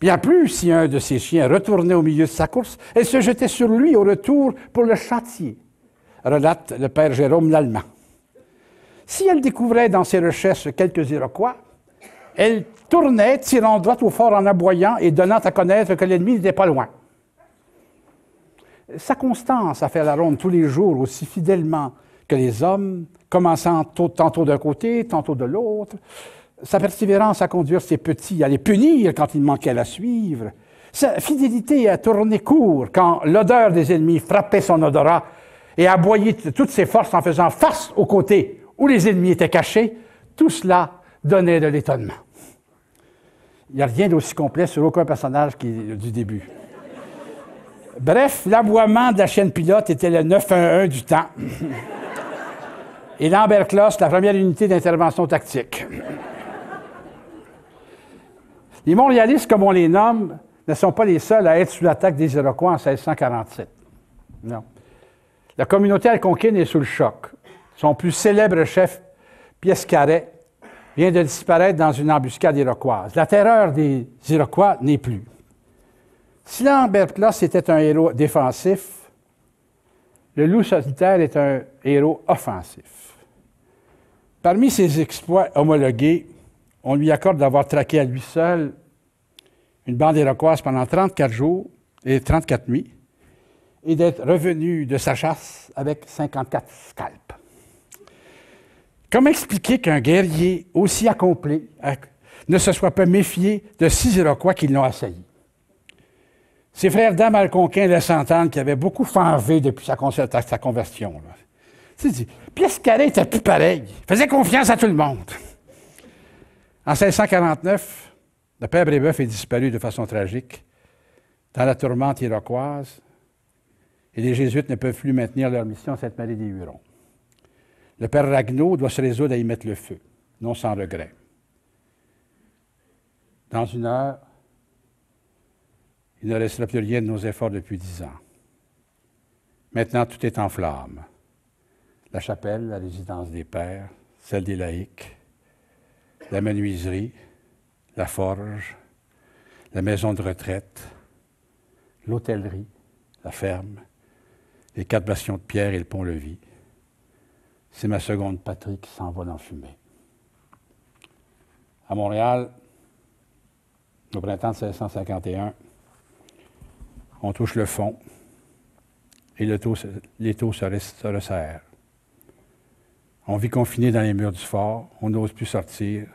Bien plus si un de ses chiens retournait au milieu de sa course elle se jetait sur lui au retour pour le châtier, relate le père Jérôme l'Allemand. Si elle découvrait dans ses recherches quelques Iroquois, elle tournait, tirant droit au fort en aboyant et donnant à connaître que l'ennemi n'était pas loin. Sa constance à faire la ronde tous les jours aussi fidèlement que les hommes, commençant tantôt d'un côté, tantôt de l'autre, sa persévérance à conduire ses petits, à les punir quand il manquait à la suivre. Sa fidélité à tourner court quand l'odeur des ennemis frappait son odorat et aboyait toutes ses forces en faisant face aux côtés où les ennemis étaient cachés, tout cela donnait de l'étonnement. Il n'y a rien d'aussi complet sur aucun personnage qui, du début. Bref, l'aboiement de la chaîne pilote était le 9-1-1 du temps. Et Lambert la première unité d'intervention tactique. Les Montréalistes, comme on les nomme, ne sont pas les seuls à être sous l'attaque des Iroquois en 1647. Non. La communauté alconquine est sous le choc. Son plus célèbre chef, Piescaret, vient de disparaître dans une embuscade iroquoise. La terreur des Iroquois n'est plus. Si Lambert Loss était un héros défensif, le loup solitaire est un héros offensif. Parmi ses exploits homologués, on lui accorde d'avoir traqué à lui seul une bande iroquoise pendant 34 jours et 34 nuits et d'être revenu de sa chasse avec 54 scalpes. Comment expliquer qu'un guerrier aussi accompli euh, ne se soit pas méfié de six Iroquois qui l'ont assailli? Ses frères d'âme alconquins laissent entendre qu'il avait beaucoup fanvé depuis sa, sa conversion. dit « Pièce carrée était plus pareil. Il faisait confiance à tout le monde. En 1649, le père Brébeuf est disparu de façon tragique dans la tourmente iroquoise et les jésuites ne peuvent plus maintenir leur mission à Sainte-Marie des Hurons. Le père Ragnaud doit se résoudre à y mettre le feu, non sans regret. Dans une heure, il ne restera plus rien de nos efforts depuis dix ans. Maintenant, tout est en flammes. La chapelle, la résidence des pères, celle des laïcs, la menuiserie, la forge, la maison de retraite, l'hôtellerie, la ferme, les quatre bastions de pierre et le pont-levis. C'est ma seconde patrie qui s'envole en fumée. À Montréal, au printemps de 1651, on touche le fond et le les taux se, resserrent. On vit confiné dans les murs du fort, on n'ose plus sortir.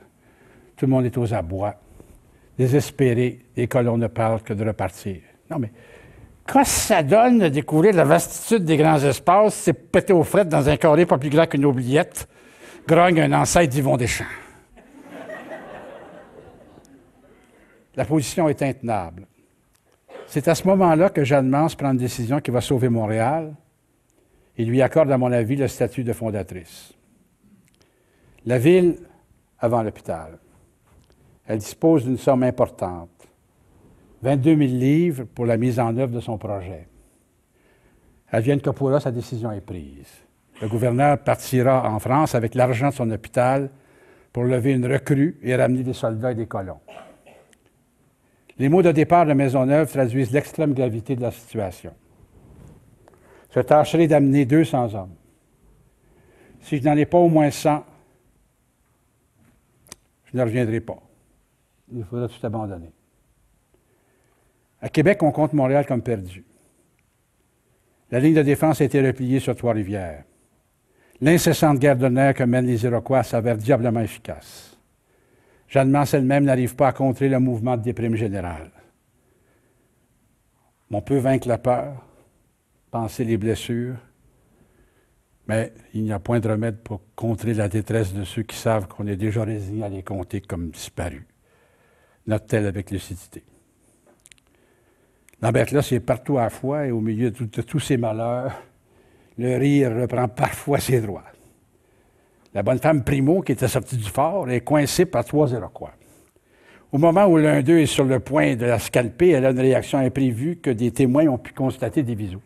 Tout le monde est aux abois. Désespéré, et que l'on ne parle que de repartir. Non, mais qu'est-ce que ça donne de découvrir la vastitude des grands espaces, c'est pété aux frettes dans un carré pas plus grand qu'une oubliette, grogne un ancêtre d'Yvon Deschamps? la position est intenable. C'est à ce moment-là que Jeanne mans prend une décision qui va sauver Montréal et lui accorde, à mon avis, le statut de fondatrice. La ville avant l'hôpital. Elle dispose d'une somme importante, 22 000 livres pour la mise en œuvre de son projet. À Vienne pourra sa décision est prise. Le gouverneur partira en France avec l'argent de son hôpital pour lever une recrue et ramener des soldats et des colons. Les mots de départ de Maisonneuve traduisent l'extrême gravité de la situation. Je tâcherai d'amener 200 hommes. Si je n'en ai pas au moins 100, je ne reviendrai pas. Il faudra tout abandonner. À Québec, on compte Montréal comme perdu. La ligne de défense a été repliée sur Trois-Rivières. L'incessante guerre de nerfs que mènent les Iroquois s'avère diablement efficace. Jeanne-Mance elle-même n'arrive pas à contrer le mouvement de déprime générale. On peut vaincre la peur, penser les blessures, mais il n'y a point de remède pour contrer la détresse de ceux qui savent qu'on est déjà résigné à les compter comme disparus. Note-t-elle avec lucidité. Lambert là, c'est partout à la fois et au milieu de, tous ses malheurs, le rire reprend parfois ses droits. La bonne femme Primo, qui était sortie du fort, est coincée par trois Iroquois. Au moment où l'un d'eux est sur le point de la scalper, elle a une réaction imprévue que des témoins ont pu constater des visos.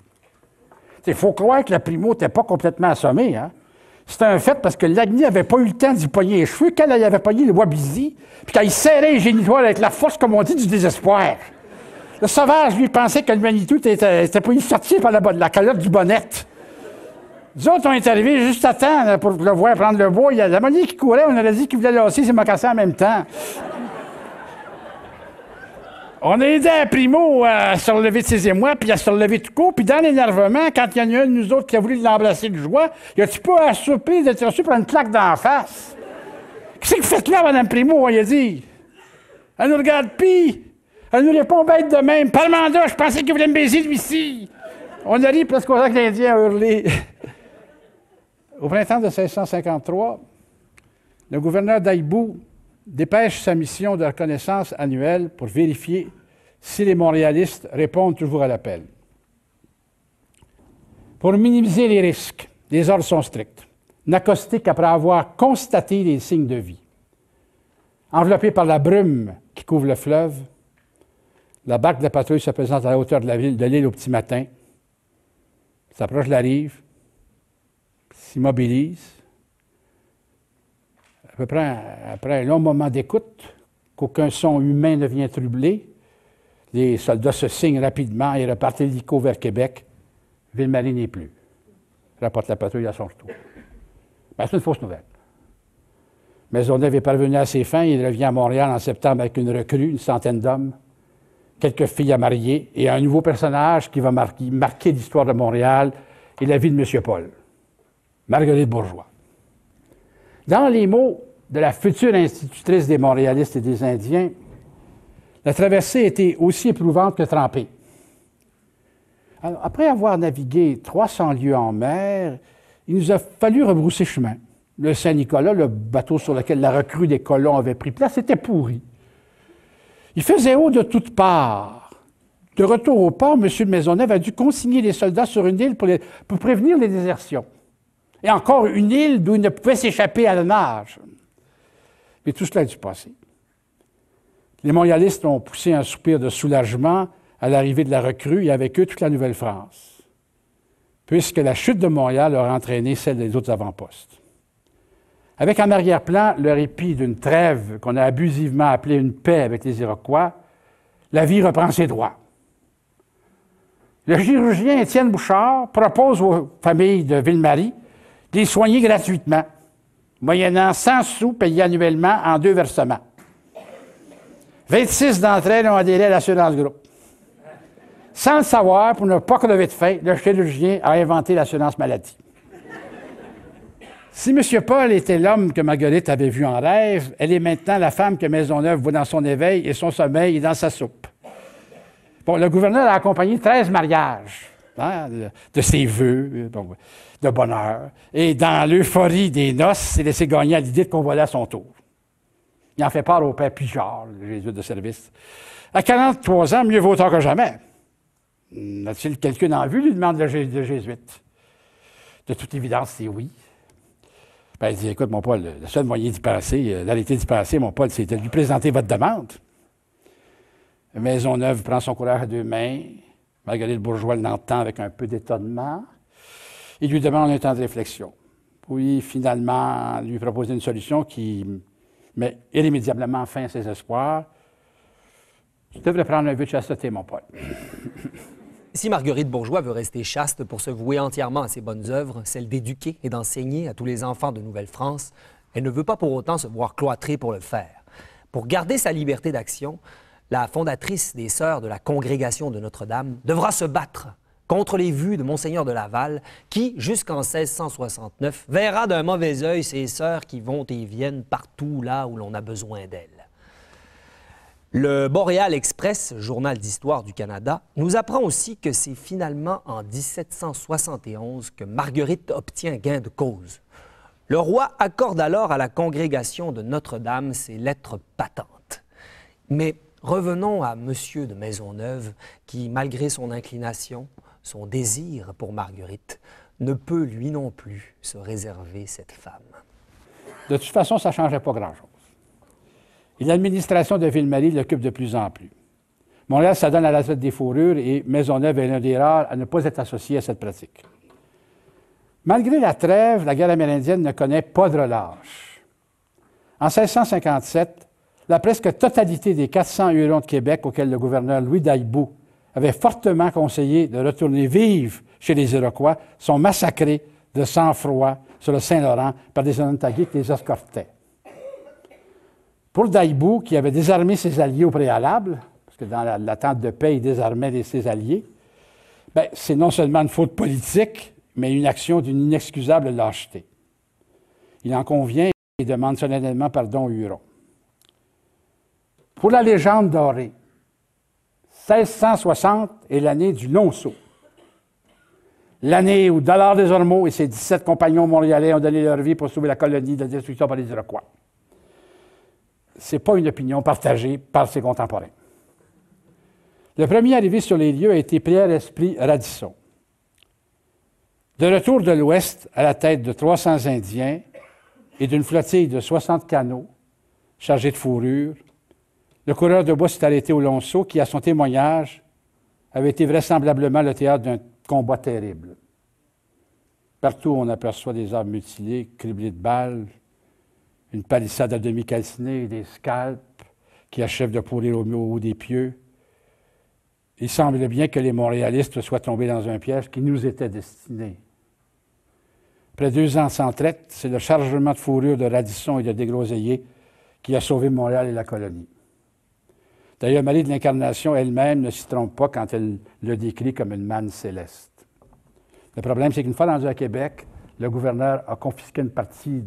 Il faut croire que la primo n'était pas complètement assommé. Hein? C'était un fait parce que Lagny n'avait pas eu le temps d'y pogner les cheveux quand il avait pogné le Wabizi, puis quand il serrait les génitoires avec la force, comme on dit, du désespoir. Le sauvage, lui, pensait que l'humanité était, pas sortie par la, la calotte du bonnet. Nous autres, on arrivés juste à temps pour le voir prendre le bois. Il y a la monnaie qui courait, on aurait dit qu'il voulait lancer ses mocassins en même temps. On a aidé à Primo à se relever de ses émois, puis à se relever tout court. Puis dans l'énervement, quand il y en a un de nous autres qui a voulu l'embrasser de joie, y a-tu pas à surprise d'être reçu par une claque d'en face? Qu'est-ce que vous faites là, Mme Primo, on a dit? Elle nous regarde pis. Elle nous répond bête de même. mandat, je pensais qu'il voulait me baiser, lui-ci. On a ri parce qu'on a que l'Indien a hurlé. Au printemps de 1653, le gouverneur d'Aïbou dépêche sa mission de reconnaissance annuelle pour vérifier si les Montréalistes répondent toujours à l'appel. Pour minimiser les risques, les ordres sont stricts. N'accostez qu'après avoir constaté les signes de vie. Enveloppé par la brume qui couvre le fleuve, la barque de patrouille se présente à la hauteur de la de l'île au petit matin, s'approche de la rive, s'immobilise, après un long moment d'écoute, qu'aucun son humain ne vient troubler, les soldats se signent rapidement et repartent hélico vers Québec. Ville-Marie n'est plus. Rapporte la patrouille à son retour. Ben, c'est une fausse nouvelle. Mais on est parvenu à ses fins. Il revient à Montréal en septembre avec une recrue, une centaine d'hommes, quelques filles à marier et un nouveau personnage qui va marquer, marquer l'histoire de Montréal et la vie de M. Paul, Marguerite Bourgeois. Dans les mots de la future institutrice des Montréalistes et des Indiens, la traversée était aussi éprouvante que trempée. après avoir navigué 300 lieues en mer, il nous a fallu rebrousser chemin. Le Saint-Nicolas, le bateau sur lequel la recrue des colons avait pris place, était pourri. Il faisait haut de toutes parts. De retour au port, M. Maisonneuve a dû consigner les soldats sur une île pour, pour prévenir les désertions et encore une île d'où il ne pouvait s'échapper à la nage. Mais tout cela est du passé. Les montréalistes ont poussé un soupir de soulagement à l'arrivée de la recrue et avec eux toute la Nouvelle-France, puisque la chute de Montréal a entraîné celle des autres avant-postes. Avec en arrière-plan le répit d'une trêve qu'on a abusivement appelée une paix avec les Iroquois, la vie reprend ses droits. Le chirurgien Étienne Bouchard propose aux familles de Ville-Marie les soigner gratuitement, moyennant 100 sous payés annuellement en deux versements. 26 d'entre elles ont adhéré à l'assurance groupe. Sans le savoir, pour ne pas crever de faim, le chirurgien a inventé l'assurance maladie. Si M. Paul était l'homme que Marguerite avait vu en rêve, elle est maintenant la femme que Maisonneuve voit dans son éveil et son sommeil et dans sa soupe. Bon, le gouverneur a accompagné 13 mariages hein, de ses vœux de bonheur. Et dans l'euphorie des noces, s'est laissé gagner à l'idée qu'on voilà à son tour. Il en fait part au père Pujol, le jésuite de service. À 43 ans, mieux vaut tard que jamais. na hmm, t il quelqu'un en vue, lui demande le, jésuite. De toute évidence, c'est oui. Ben, il dit, écoute, mon Paul, le seul moyen d'y passer, euh, l'arrêté d'y passer, mon Paul, c'est de lui présenter votre demande. Maisonneuve prend son courage à deux mains. Marguerite Bourgeois l'entend avec un peu d'étonnement. Il lui demande un temps de réflexion. Puis finalement, lui proposer une solution qui met irrémédiablement fin à ses espoirs. Tu devrais prendre un vœu de chasteté, mon pote. Si Marguerite Bourgeois veut rester chaste pour se vouer entièrement à ses bonnes œuvres, celle d'éduquer et d'enseigner à tous les enfants de Nouvelle-France, elle ne veut pas pour autant se voir cloîtrée pour le faire. Pour garder sa liberté d'action, la fondatrice des Sœurs de la Congrégation de Notre-Dame devra se battre contre les vues de Monseigneur de Laval, qui, jusqu'en 1669, verra d'un mauvais œil ses sœurs qui vont et viennent partout là où l'on a besoin d'elles. Le Boréal Express, journal d'histoire du Canada, nous apprend aussi que c'est finalement en 1771 que Marguerite obtient gain de cause. Le roi accorde alors à la congrégation de Notre-Dame ses lettres patentes. Mais revenons à Monsieur de Maisonneuve, qui, malgré son inclination, son désir pour Marguerite, ne peut lui non plus se réserver cette femme. De toute façon, ça ne changeait pas grand-chose. l'administration de Ville-Marie l'occupe de plus en plus. Montréal s'adonne à la traite des fourrures et Maisonneuve est l'un des rares à ne pas être associé à cette pratique. Malgré la trêve, la guerre amérindienne ne connaît pas de relâche. En 1657, la presque totalité des 400 Hurons de Québec auxquels le gouverneur Louis Daibou avait fortement conseillé de retourner vivre chez les Iroquois, sont massacrés de sang-froid sur le Saint-Laurent par des Onontaguais qui les escortaient. Pour Daibou, qui avait désarmé ses alliés au préalable, parce que dans l'attente de paix, il désarmait ses alliés, ben, c'est non seulement une faute politique, mais une action d'une inexcusable lâcheté. Il en convient et demande solennellement pardon aux Hurons. Pour la légende dorée, 1660 est l'année du long saut. L'année où Dollard des Ormeaux et ses 17 compagnons montréalais ont donné leur vie pour sauver la colonie de destruction par les Iroquois. Ce n'est pas une opinion partagée par ses contemporains. Le premier arrivé sur les lieux a été Pierre-Esprit Radisson. De retour de l'Ouest à la tête de 300 Indiens et d'une flottille de 60 canaux chargés de fourrures, le coureur de bois s'est arrêté au Lonceau, qui, à son témoignage, avait été vraisemblablement le théâtre d'un combat terrible. Partout, on aperçoit des armes mutilées, criblées de balles, une palissade à demi calcinée, des scalpes qui achèvent de pourrir au haut des pieux. Il semble bien que les Montréalistes soient tombés dans un piège qui nous était destiné. Après deux ans sans traite, c'est le chargement de fourrure de Radisson et de dégroseillé qui a sauvé Montréal et la colonie. D'ailleurs, Marie de l'Incarnation elle-même ne s'y trompe pas quand elle le décrit comme une manne céleste. Le problème, c'est qu'une fois rendu à Québec, le gouverneur a confisqué une partie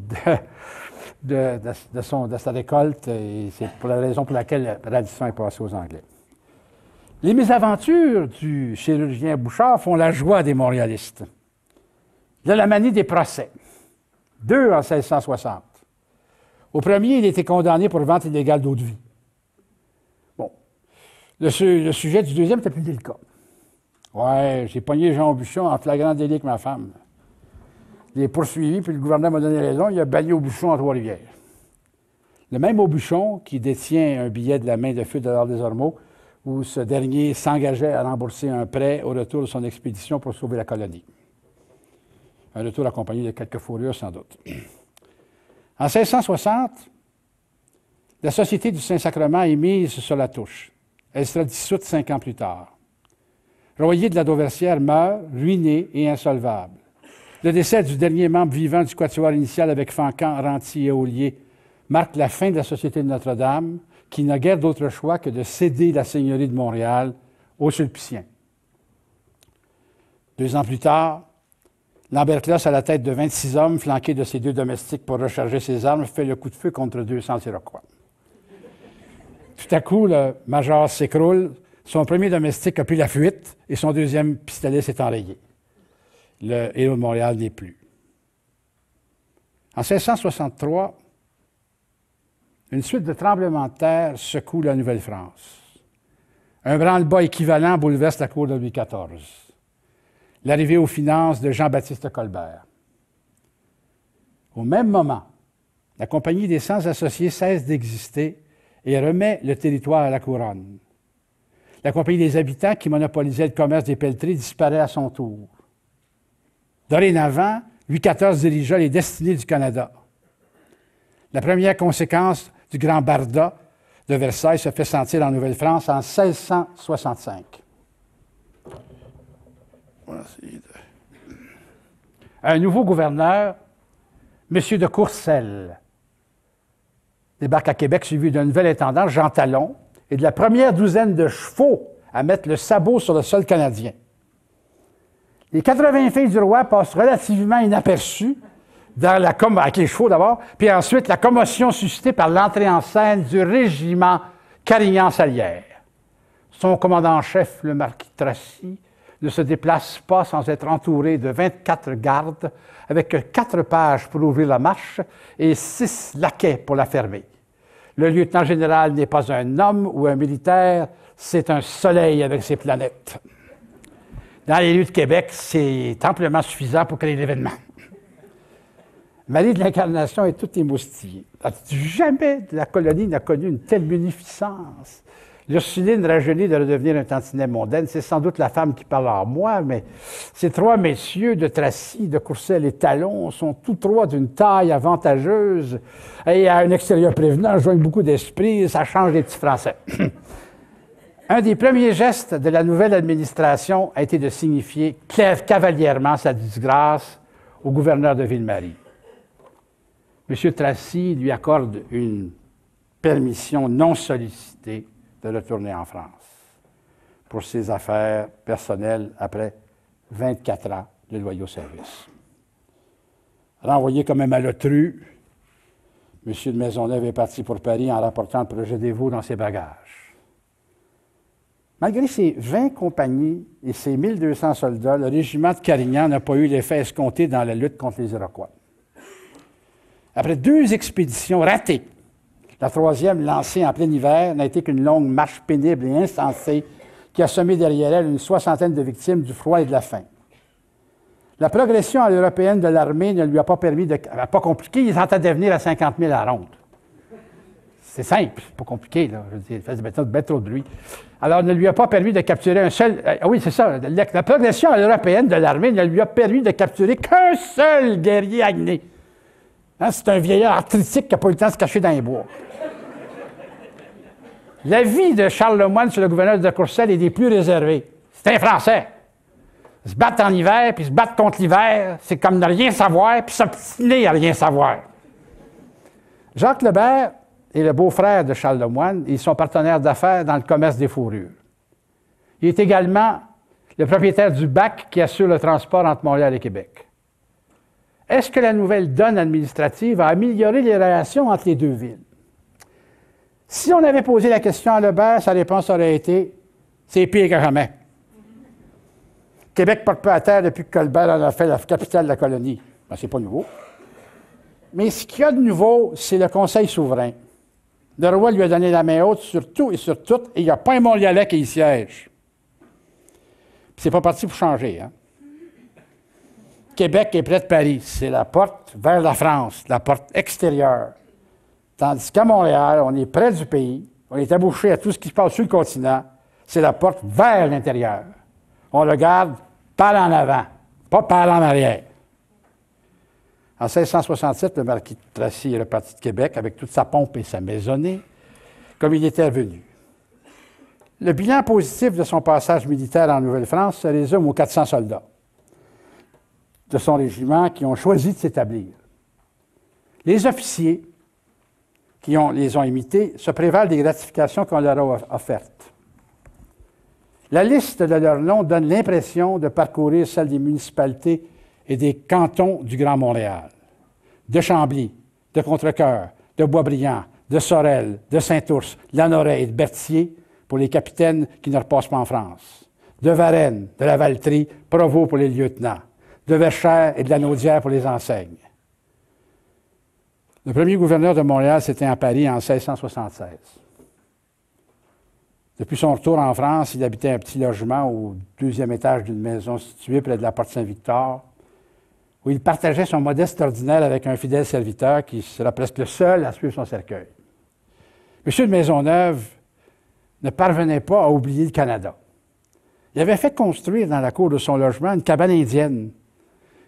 de, de, de, sa récolte, et c'est pour la raison pour laquelle Radisson est passée aux Anglais. Les mésaventures du chirurgien Bouchard font la joie des Montréalistes. Il a la manie des procès. Deux en 1660. Au premier, il était condamné pour vente illégale d'eau de vie. Le, sujet du deuxième était plus délicat. Ouais, j'ai pogné Jean Bouchon en flagrant délit avec ma femme. Je l'ai poursuivi, puis le gouverneur m'a donné raison. Il a banni au bouchon à Trois-Rivières. Le même Aubuchon qui détient un billet de la main de feu de l'Ordre des Ormeaux, où ce dernier s'engageait à rembourser un prêt au retour de son expédition pour sauver la colonie. Un retour accompagné de quelques fourrures, sans doute. En 1660, la Société du Saint-Sacrement est mise sur la touche. Elle sera dissoute cinq ans plus tard. Royer de la Dauversière meurt, ruiné et insolvable. Le décès du dernier membre vivant du quatuor initial avec Fancan, Ranty et Ollier marque la fin de la Société de Notre-Dame, qui n'a guère d'autre choix que de céder la seigneurie de Montréal aux Sulpiciens. Deux ans plus tard, Lambert Clos, à la tête de 26 hommes, flanqué de ses deux domestiques pour recharger ses armes, fait le coup de feu contre 200 Iroquois. Tout à coup, le major s'écroule. Son premier domestique a pris la fuite et son deuxième pistolet s'est enrayé. Le héros de Montréal n'est plus. En 1663, une suite de tremblements de terre secoue la Nouvelle-France. Un grand bas équivalent bouleverse la cour de Louis XIV. L'arrivée aux finances de Jean-Baptiste Colbert. Au même moment, la Compagnie des 100 Associés cesse d'exister et remet le territoire à la couronne. La compagnie des habitants qui monopolisait le commerce des pelleteries disparaît à son tour. Dorénavant, Louis XIV dirigea les destinées du Canada. La première conséquence du Grand Barda de Versailles se fait sentir en Nouvelle-France en 1665. Un nouveau gouverneur, M. de Courcelles, débarque à Québec suivi d'un nouvel intendant, Jean Talon, et de la première douzaine de chevaux à mettre le sabot sur le sol canadien. Les 80 filles du roi passent relativement inaperçues dans la avec les chevaux d'abord, puis ensuite la commotion suscitée par l'entrée en scène du régiment Carignan-Salière. Son commandant-chef, en le marquis Tracy, ne se déplace pas sans être entouré de 24 gardes, avec quatre pages pour ouvrir la marche et six laquais pour la fermer. Le lieutenant général n'est pas un homme ou un militaire, c'est un soleil avec ses planètes. Dans les lieux de Québec, c'est amplement suffisant pour créer l'événement. Marie de l'Incarnation est toute émoustillée. Jamais la colonie n'a connu une telle munificence. L'Ursuline rajeunie de redevenir un tantinet mondaine, c'est sans doute la femme qui parle à moi, mais ces trois messieurs de Tracy, de Courcelles et Talon sont tous trois d'une taille avantageuse et à un extérieur prévenant, joignent beaucoup d'esprit, ça change les petits Français. un des premiers gestes de la nouvelle administration a été de signifier cavalièrement sa disgrâce au gouverneur de Ville-Marie. M. Tracy lui accorde une permission non sollicitée de retourner en France pour ses affaires personnelles après 24 ans de loyaux services. Renvoyé quand même à M. de Maisonneuve est parti pour Paris en rapportant le projet vous dans ses bagages. Malgré ses 20 compagnies et ses 1200 soldats, le régiment de Carignan n'a pas eu l'effet escompté dans la lutte contre les Iroquois. Après deux expéditions ratées la troisième, lancée en plein hiver, n'a été qu'une longue marche pénible et insensée qui a semé derrière elle une soixantaine de victimes du froid et de la faim. La progression à l'européenne de l'armée ne lui a pas permis de. Pas compliqué, ils entendaient venir à 50 000 à ronde. C'est simple, pas compliqué, là. Je veux dire, il trop de lui. Alors, ne lui a pas permis de capturer un seul. Euh, ah oui, c'est ça. La, progression à l'européenne de l'armée ne lui a permis de capturer qu'un seul guerrier agné. Hein, c'est un vieillard artritique qui n'a pas eu le temps de se cacher dans les bois. L'avis de Charles Lemoyne sur le gouverneur de Courcelles est des plus réservés. C'est un Français. Se battre en hiver, puis se battre contre l'hiver, c'est comme ne rien savoir, puis s'obstiner à rien savoir. Jacques Lebert est le beau-frère de Charles Lemoyne Ils sont partenaires d'affaires dans le commerce des fourrures. Il est également le propriétaire du bac qui assure le transport entre Montréal et Québec. Est-ce que la nouvelle donne administrative a amélioré les relations entre les deux villes? Si on avait posé la question à Lebert, sa réponse aurait été c'est pire que jamais. Québec porte peu à terre depuis que Colbert en a fait la capitale de la colonie. ce ben, c'est pas nouveau. Mais ce qu'il y a de nouveau, c'est le Conseil souverain. Le roi lui a donné la main haute sur tout et sur tout, et il n'y a pas un Montréalais qui y siège. C'est pas parti pour changer. Hein? Québec est près de Paris. C'est la porte vers la France, la porte extérieure. Tandis qu'à Montréal, on est près du pays, on est abouché à tout ce qui se passe sur le continent. C'est la porte vers l'intérieur. On regarde par en avant, pas par en arrière. En 1667, le marquis de Tracy est reparti de Québec avec toute sa pompe et sa maisonnée, comme il était venu. Le bilan positif de son passage militaire en Nouvelle-France se résume aux 400 soldats de son régiment qui ont choisi de s'établir. Les officiers qui les ont imités se prévalent des gratifications qu'on leur a offertes. La liste de leurs noms donne l'impression de parcourir celle des municipalités et des cantons du Grand Montréal. De Chambly, de Contrecoeur, de Boisbriand, de Sorel, de Saint-Ours, de et de Berthier pour les capitaines qui ne repassent pas en France. De Varennes, de la Valtrie, Provost pour les lieutenants de Verchères et de la Naudière pour les enseignes. Le premier gouverneur de Montréal, s'était à Paris en 1676. Depuis son retour en France, il habitait un petit logement au deuxième étage d'une maison située près de la porte Saint-Victor, où il partageait son modeste ordinaire avec un fidèle serviteur qui sera presque le seul à suivre son cercueil. Monsieur de Maisonneuve ne parvenait pas à oublier le Canada. Il avait fait construire dans la cour de son logement une cabane indienne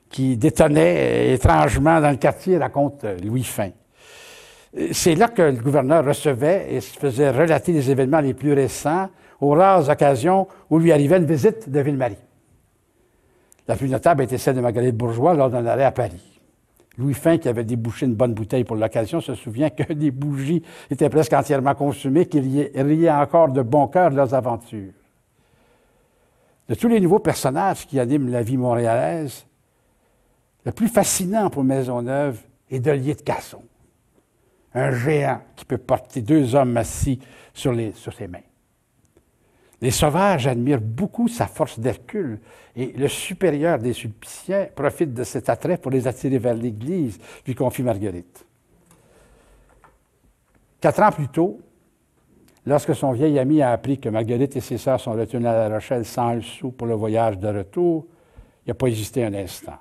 qui détonnait euh, étrangement dans le quartier, raconte euh, Louis Fin. Euh, c'est là que le gouverneur recevait et se faisait relater les événements les plus récents aux rares occasions où lui arrivait une visite de Ville-Marie. La plus notable était celle de Marguerite Bourgeois lors d'un arrêt à Paris. Louis Fin, qui avait débouché une bonne bouteille pour l'occasion, se souvient que des bougies étaient presque entièrement consumées, qu'il riait encore de bon cœur de leurs aventures. De tous les nouveaux personnages qui animent la vie montréalaise, le plus fascinant pour Maisonneuve est Delier de Casson, un géant qui peut porter deux hommes assis sur, ses mains. Les sauvages admirent beaucoup sa force d'Hercule et le supérieur des Sulpiciens profite de cet attrait pour les attirer vers l'Église, puis confie Marguerite. Quatre ans plus tôt, lorsque son vieil ami a appris que Marguerite et ses sœurs sont retournées à La Rochelle sans un sou pour le voyage de retour, il n'a pas hésité un instant.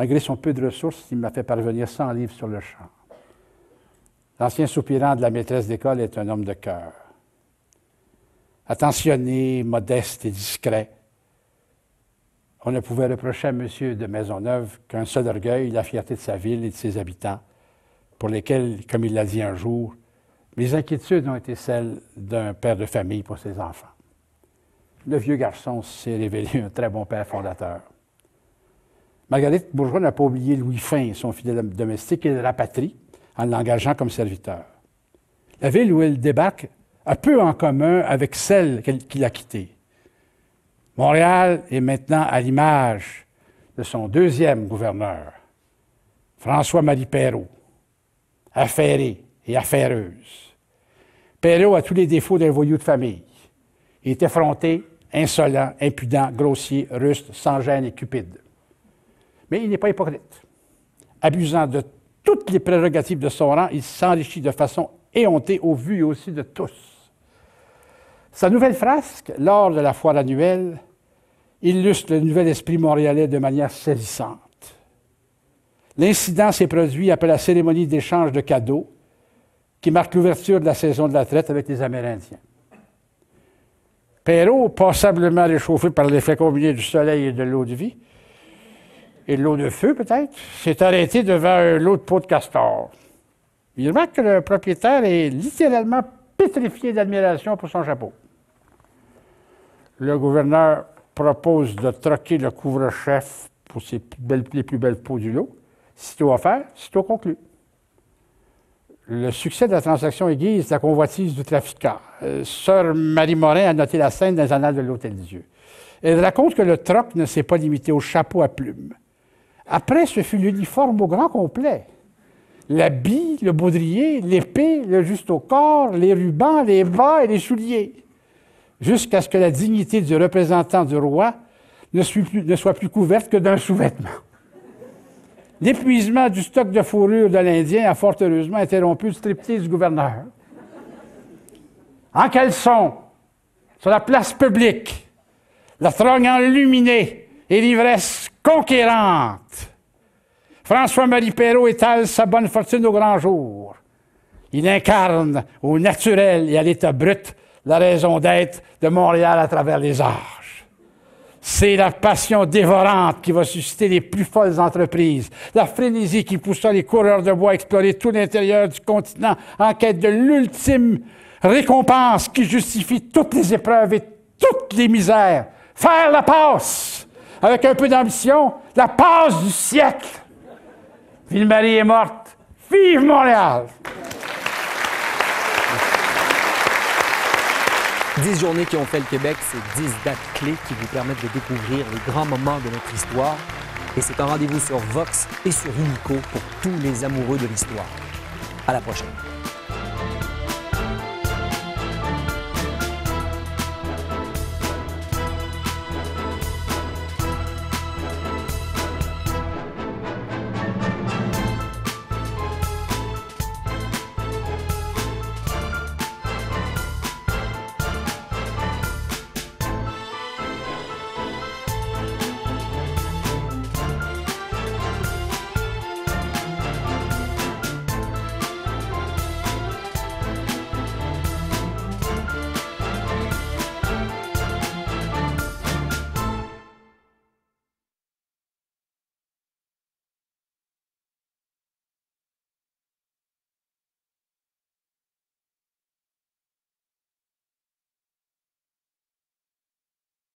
Malgré son peu de ressources, il m'a fait parvenir 100 livres sur le champ. L'ancien soupirant de la maîtresse d'école est un homme de cœur. Attentionné, modeste et discret, on ne pouvait reprocher à M. de Maisonneuve qu'un seul orgueil, la fierté de sa ville et de ses habitants, pour lesquels, comme il l'a dit un jour, mes inquiétudes ont été celles d'un père de famille pour ses enfants. Le vieux garçon s'est révélé un très bon père fondateur. Marguerite Bourgeois n'a pas oublié Louis Fin, son fidèle domestique, et la patrie, en l'engageant comme serviteur. La ville où il débarque a peu en commun avec celle qu'il a quittée. Montréal est maintenant à l'image de son deuxième gouverneur, François-Marie Perrault, affairé et affaireuse. Perrault a tous les défauts d'un voyou de famille. Il est effronté, insolent, impudent, grossier, ruste, sans gêne et cupide mais il n'est pas hypocrite. Abusant de toutes les prérogatives de son rang, il s'enrichit de façon éhontée au vu aussi de tous. Sa nouvelle frasque, lors de la foire annuelle, illustre le nouvel esprit montréalais de manière saisissante. L'incident s'est produit après la cérémonie d'échange de cadeaux qui marque l'ouverture de la saison de la traite avec les Amérindiens. Perrault, passablement réchauffé par l'effet combiné du soleil et de l'eau de vie, et l'eau de feu, peut-être, s'est arrêté devant un lot de peau de castor. Il remarque que le propriétaire est littéralement pétrifié d'admiration pour son chapeau. Le gouverneur propose de troquer le couvre-chef pour ses belles, les plus belles peaux du lot. Sitôt offert, sitôt conclu. Le succès de la transaction aiguise la convoitise du trafiquant. Euh, Sœur Marie Morin a noté la scène dans les annales de l'Hôtel Dieu. Elle raconte que le troc ne s'est pas limité au chapeau à plumes. Après, ce fut l'uniforme au grand complet. L'habit, le baudrier, l'épée, le juste au corps, les rubans, les bas et les souliers, jusqu'à ce que la dignité du représentant du roi ne soit plus, couverte que d'un sous-vêtement. L'épuisement du stock de fourrure de l'Indien a fort heureusement interrompu le striptease du gouverneur. En caleçon, sur la place publique, la trogne enluminée et l'ivresse conquérante. François-Marie Perrault étale sa bonne fortune au grand jour. Il incarne au naturel et à l'état brut la raison d'être de Montréal à travers les âges. C'est la passion dévorante qui va susciter les plus folles entreprises, la frénésie qui poussa les coureurs de bois à explorer tout l'intérieur du continent en quête de l'ultime récompense qui justifie toutes les épreuves et toutes les misères. Faire la passe avec un peu d'ambition, la passe du siècle. Ville-Marie est morte. Vive Montréal! Dix journées qui ont fait le Québec, c'est dix dates clés qui vous permettent de découvrir les grands moments de notre histoire. Et c'est un rendez-vous sur Vox et sur Unico pour tous les amoureux de l'histoire. À la prochaine.